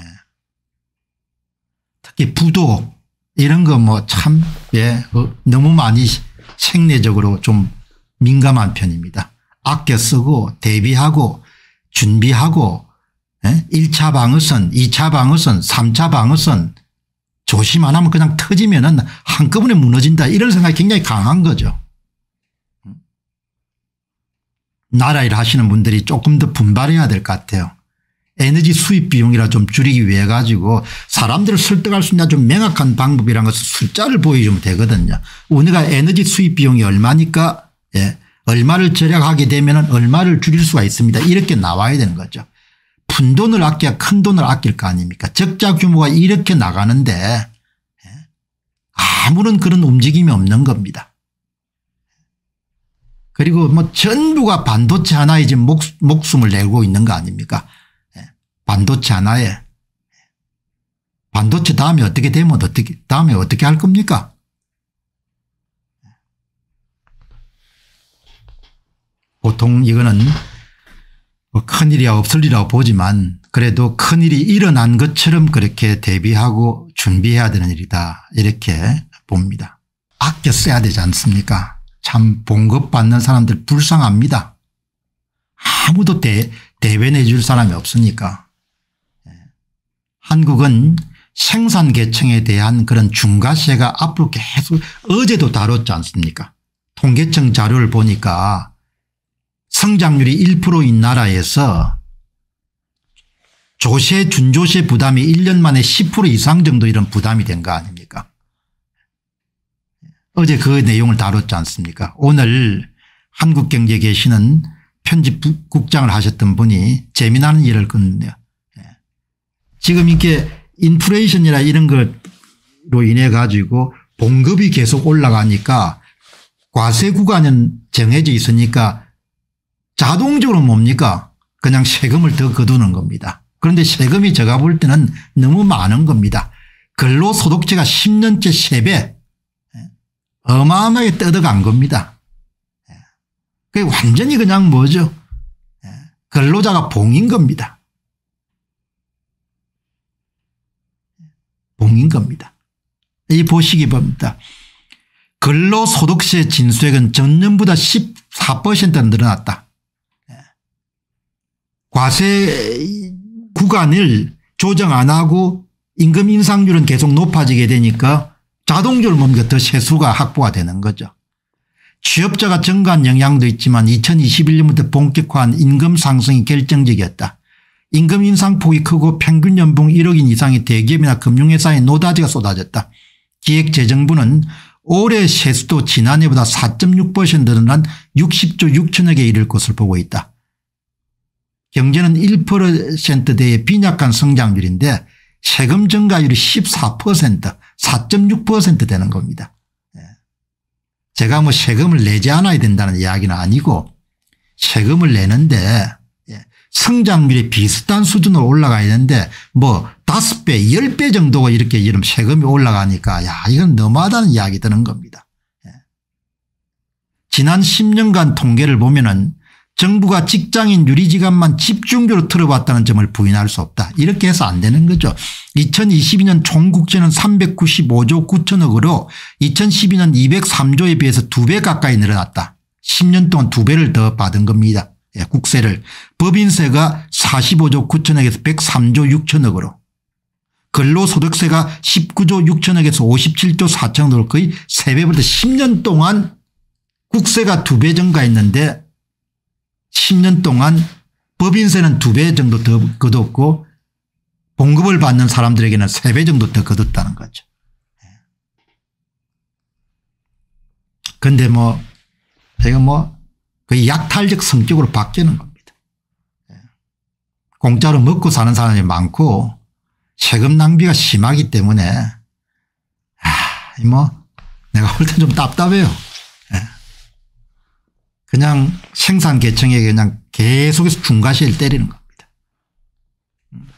Speaker 1: 특히 부도 이런 거 뭐참 예, 뭐 너무 많이 생리적으로 좀 민감한 편입니다. 아껴 쓰고 대비하고 준비하고 예? 1차 방어선 2차 방어선 3차 방어선 조심 안 하면 그냥 터지면 은 한꺼번에 무너진다 이런 생각이 굉장히 강한 거죠. 나라 일 하시는 분들이 조금 더 분발해야 될 것 같아요. 에너지 수입 비용이라 좀 줄이기 위해 가지고 사람들을 설득할 수 있는 좀 명확한 방법이란 것은 숫자를 보여주면 되거든요. 우리가 에너지 수입 비용이 얼마니까 예. 얼마를 절약하게 되면 얼마를 줄일 수가 있습니다. 이렇게 나와야 되는 거죠. 푼 돈을 아껴야 큰 돈을 아낄 거 아닙니까 적자 규모가 이렇게 나가는데 예, 아무런 그런 움직임이 없는 겁니다. 그리고 뭐 전부가 반도체 하나에 지금 목, 목숨을 내고 있는 거 아닙니까? 예. 반도체 하나에. 예. 반도체 다음에 어떻게 되면 어떻게, 다음에 어떻게 할 겁니까? 예. 보통 이거는 뭐 큰일이 없을 일라고 보지만 그래도 큰일이 일어난 것처럼 그렇게 대비하고 준비해야 되는 일이다 이렇게 봅니다. 아껴 써야 되지 않습니까 참 봉급받는 사람들 불쌍합니다. 아무도 대, 대변해 줄 사람이 없으니까. 예. 한국은 생산계층에 대한 그런 중과세가 앞으로 계속 어제도 다뤘지 않습니까 통계청 자료를 보니까 성장률이 1%인 나라에서 조세 준조세 부담이 1년 만에 10% 이상 정도 이런 부담이 된 거 아닙니까 어제 그 내용을 다뤘지 않습니까 오늘 한국경제 계시는 편집국장을 하셨던 분이 재미나는 일을 끊네요. 예. 지금 이렇게 인플레이션이나 이런 것로 인해 가지고 봉급이 계속 올라가니까 과세 구간은 정해져 있으니까 자동적으로 뭡니까 그냥 세금을 더 거두는 겁니다. 그런데 세금이 제가 볼 때는 너무 많은 겁니다. 근로소득제가 10년째 3배 어마어마하게 뜯어간 겁니다. 예. 그게 완전히 그냥 뭐죠. 예. 근로자가 봉인 겁니다. 예. 봉인 겁니다. 이 보시기 바랍니다. 근로소득세 진수액은 전년보다 14% 늘어났다. 과세 구간을 조정 안 하고 임금 인상률은 계속 높아지게 되니까 자동적으로 뭡니까 더 세수가 확보가 되는 거죠. 취업자가 증가한 영향도 있지만 2021년부터 본격화한 임금 상승이 결정적이었다. 임금 인상폭이 크고 평균 연봉 1억인 이상의 대기업이나 금융회사에 노다지가 쏟아졌다. 기획재정부는 올해 세수도 지난해보다 4.6% 늘어난 60조 6천억에 이를 것을 보고 있다. 경제는 1%대의 빈약한 성장률인데 세금 증가율이 14% 4.6% 되는 겁니다. 예. 제가 뭐 세금을 내지 않아야 된다는 이야기는 아니고 세금을 내는데 예. 성장률이 비슷한 수준으로 올라가야 되는데 뭐 5배 1 0배 정도가 이렇게 이런 세금이 올라가니까 야, 이건 너무하다는 이야기 드는 겁니다. 예. 지난 10년간 통계를 보면은 정부가 직장인 유리지갑만 집중적으로 틀어봤다는 점을 부인할 수 없다. 이렇게 해서 안 되는 거죠. 2022년 총국제는 395조 9천억으로 2012년 203조에 비해서 두 배 가까이 늘어났다. 10년 동안 두배를더 받은 겁니다. 예, 국세를. 법인세가 45조 9천억에서 103조 6천억으로 근로소득세가 19조 6천억에서 57조 4천억으로 거의 세배부터 10년 동안 국세가 두 배 증가했는데 10년 동안 법인세는 2배 정도 더 걷었고 봉급을 받는 사람들에게는 3배 정도 더 걷었다는 거죠. 근데 뭐 제가 뭐 거의 약탈적 성격으로 바뀌는 겁니다. 공짜로 먹고 사는 사람이 많고 세금 낭비가 심하기 때문에 아, 뭐 내가 볼땐좀 답답해요. 그냥 생산 계층에 그냥 계속해서 중과실 때리는 겁니다. 음.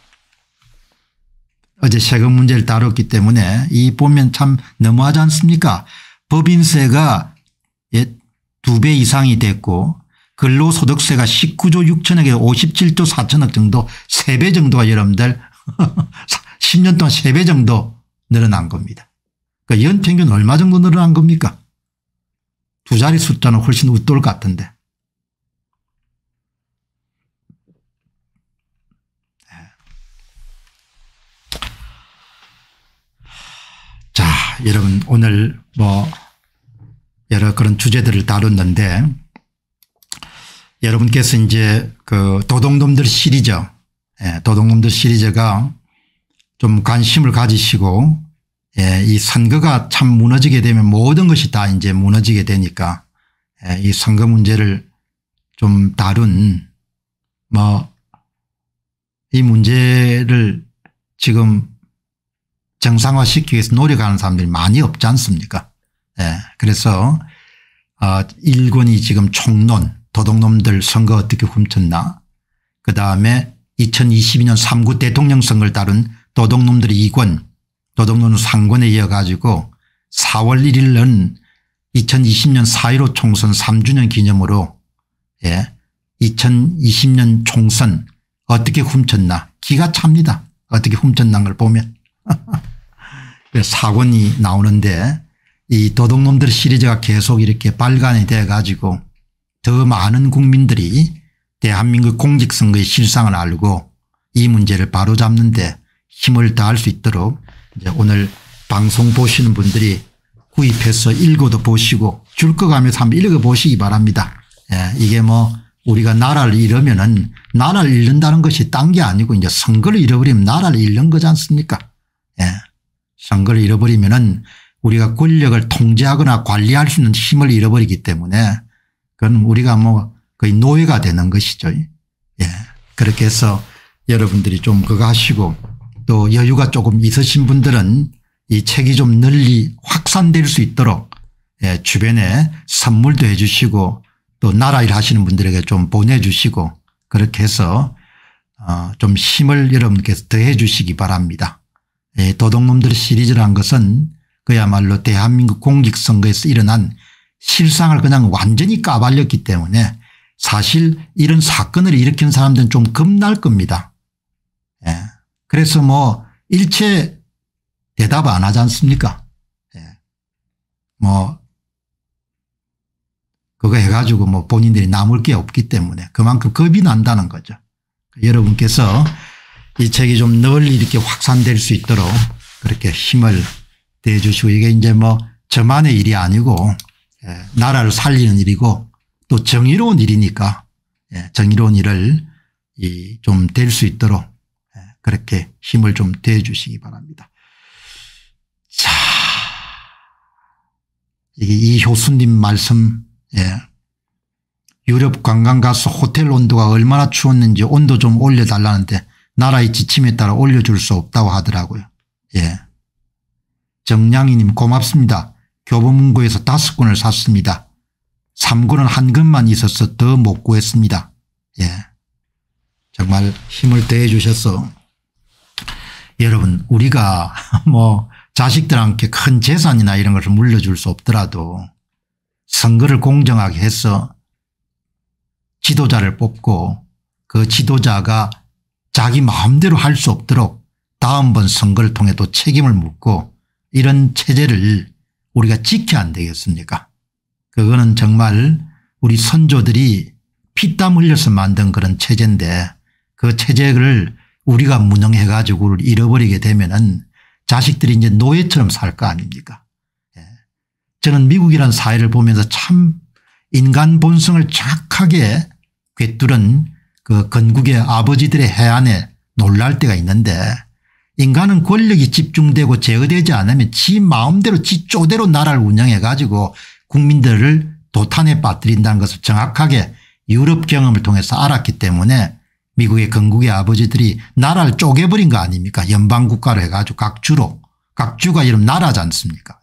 Speaker 1: 어제 세금 문제를 다뤘기 때문에 이 보면 참 너무하지 않습니까? 법인세가 예, 두배 이상이 됐고 근로소득세가 19조 6천억에 57조 4천억 정도 세 배 정도가 여러분들 10년 동안 세 배 정도 늘어난 겁니다. 그러니까 연평균 얼마 정도 늘어난 겁니까? 두 자리 숫자는 훨씬 웃돌 같은데. 예. 자, 여러분 오늘 뭐 여러 그런 주제들을 다뤘는데 여러분께서 이제 그 도둑놈들 시리즈, 예, 도둑놈들 시리즈가 좀 관심을 가지시고 예, 이 선거가 참 무너지게 되면 모든 것이 다 이제 무너지게 되니까 예, 이 선거 문제를 좀 다룬 뭐 이 문제를 지금 정상화시키기 위해서 노력하는 사람들이 많이 없지 않습니까 예, 그래서 어, 일군이 지금 총론 도둑놈들 선거 어떻게 훔쳤나 그다음에 2022년 3구 대통령 선거를 다룬 도둑놈들의 2권 노동론 상권에 이어 가지고 4월 1일은 2020년 4.15 총선 3주년 기념으로 예, 2020년 총선 어떻게 훔쳤나 기가 찹니다. 어떻게 훔쳤나 걸 보면 그 사건이 나오는데 이 도둑놈들 시리즈가 계속 이렇게 발간이 돼 가지고 더 많은 국민들이 대한민국 공직선거의 실상을 알고 이 문제를 바로잡는데 힘을 다할 수 있도록 예, 오늘 방송 보시는 분들이 구입해서 읽어도 보시고 줄 거 가면서 한번 읽어보시기 바랍니다. 예, 이게 뭐 우리가 나라를 잃으면은 나라를 잃는다는 것이 딴 게 아니고 이제 선거를 잃어버리면 나라를 잃는 거지 않습니까? 예. 선거를 잃어버리면은 우리가 권력을 통제하거나 관리할 수 있는 힘을 잃어버리기 때문에 그건 우리가 뭐 거의 노예가 되는 것이죠. 예. 그렇게 해서 여러분들이 좀 그거 하시고 또 여유가 조금 있으신 분들은 이 책이 좀 널리 확산될 수 있도록 예, 주변에 선물도 해 주시고 또 나라 일 하시는 분들에게 좀 보내주시고 그렇게 해서 어, 좀 힘을 여러분께서 더해 주시기 바랍니다. 예, 도둑놈들 시리즈란 것은 그야말로 대한민국 공직선거에서 일어난 실상을 그냥 완전히 까발렸기 때문에 사실 이런 사건을 일으킨 사람들은 좀 겁날 겁니다. 그래서 뭐 일체 대답 안 하지 않습니까? 예. 뭐 그거 해가지고 뭐 본인들이 남을 게 없기 때문에 그만큼 겁이 난다는 거죠. 여러분께서 이 책이 좀 널리 이렇게 확산될 수 있도록 그렇게 힘을 대주시고 이게 이제 뭐 저만의 일이 아니고 예. 나라를 살리는 일이고 또 정의로운 일이니까 예. 정의로운 일을 좀 될 수 있도록 그렇게 힘을 좀 대주시기 바랍니다. 자, 이 효수님 말씀, 예. 유럽 관광 가서 호텔 온도가 얼마나 추웠는지 온도 좀 올려달라는데 나라의 지침에 따라 올려줄 수 없다고 하더라고요. 예. 정량이님 고맙습니다. 교보문고에서 다섯 권을 샀습니다. 3권은 한 권만 있어서 더 못 구했습니다. 예. 정말 힘을 대해 주셔서 여러분 우리가 뭐 자식들한테 큰 재산이나 이런 것을 물려줄 수 없더라도 선거를 공정하게 해서 지도자를 뽑고 그 지도자가 자기 마음대로 할 수 없도록 다음번 선거를 통해도 책임을 묻고 이런 체제를 우리가 지켜야 안 되겠습니까 그거는 정말 우리 선조들이 피땀 흘려서 만든 그런 체제인데 그 체제를 우리가 무능해가지고 잃어버리게 되면은 자식들이 이제 노예처럼 살 거 아닙니까? 예. 저는 미국이라는 사회를 보면서 참 인간 본성을 착하게 꿰뚫은 그 건국의 아버지들의 해안에 놀랄 때가 있는데 인간은 권력이 집중되고 제어되지 않으면 지 마음대로 지 쪼대로 나라를 운영해 가지고 국민들을 도탄에 빠뜨린다는 것을 정확하게 유럽 경험을 통해서 알았기 때문에 미국의 건국의 아버지들이 나라를 쪼개버린 거 아닙니까 연방국가로 해가지고 각 주로 각 주가 이름 나라지 않습니까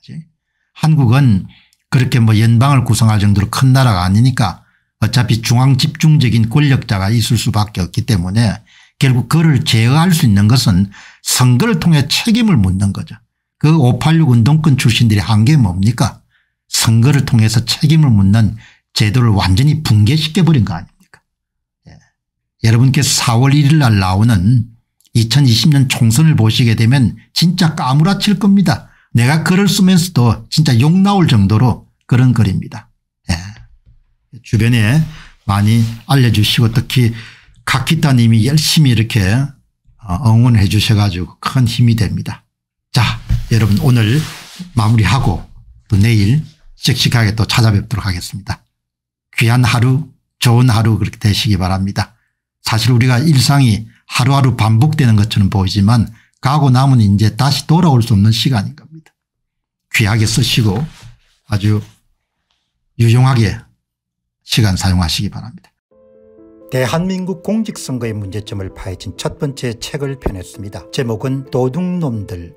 Speaker 1: 한국은 그렇게 뭐 연방을 구성할 정도로 큰 나라가 아니니까 어차피 중앙 집중적인 권력자가 있을 수밖에 없기 때문에 결국 그를 제어할 수 있는 것은 선거를 통해 책임을 묻는 거죠. 그 586 운동권 출신들이 한 게 뭡니까 선거를 통해서 책임을 묻는 제도를 완전히 붕괴시켜버린 거 아닙니까 여러분께 4월 1일 날 나오는 2020년 총선을 보시게 되면 진짜 까무라칠 겁니다. 내가 글을 쓰면서도 진짜 욕 나올 정도로 그런 글입니다. 예. 주변에 많이 알려주시고 특히 카키타님이 열심히 이렇게 어, 응원해 주셔가지고 큰 힘이 됩니다. 자 여러분 오늘 마무리하고 또 내일 씩씩하게 또 찾아뵙도록 하겠습니다. 귀한 하루 좋은 하루 그렇게 되시기 바랍니다. 사실 우리가 일상이 하루하루 반복되는 것처럼 보이지만 가고 남은 이제 다시 돌아올 수 없는 시간인 겁니다. 귀하게 쓰시고 아주 유용하게 시간 사용하시기 바랍니다. 대한민국 공직선거의 문제점을 파헤친 첫 번째 책을 펴냈습니다. 제목은 도둑놈들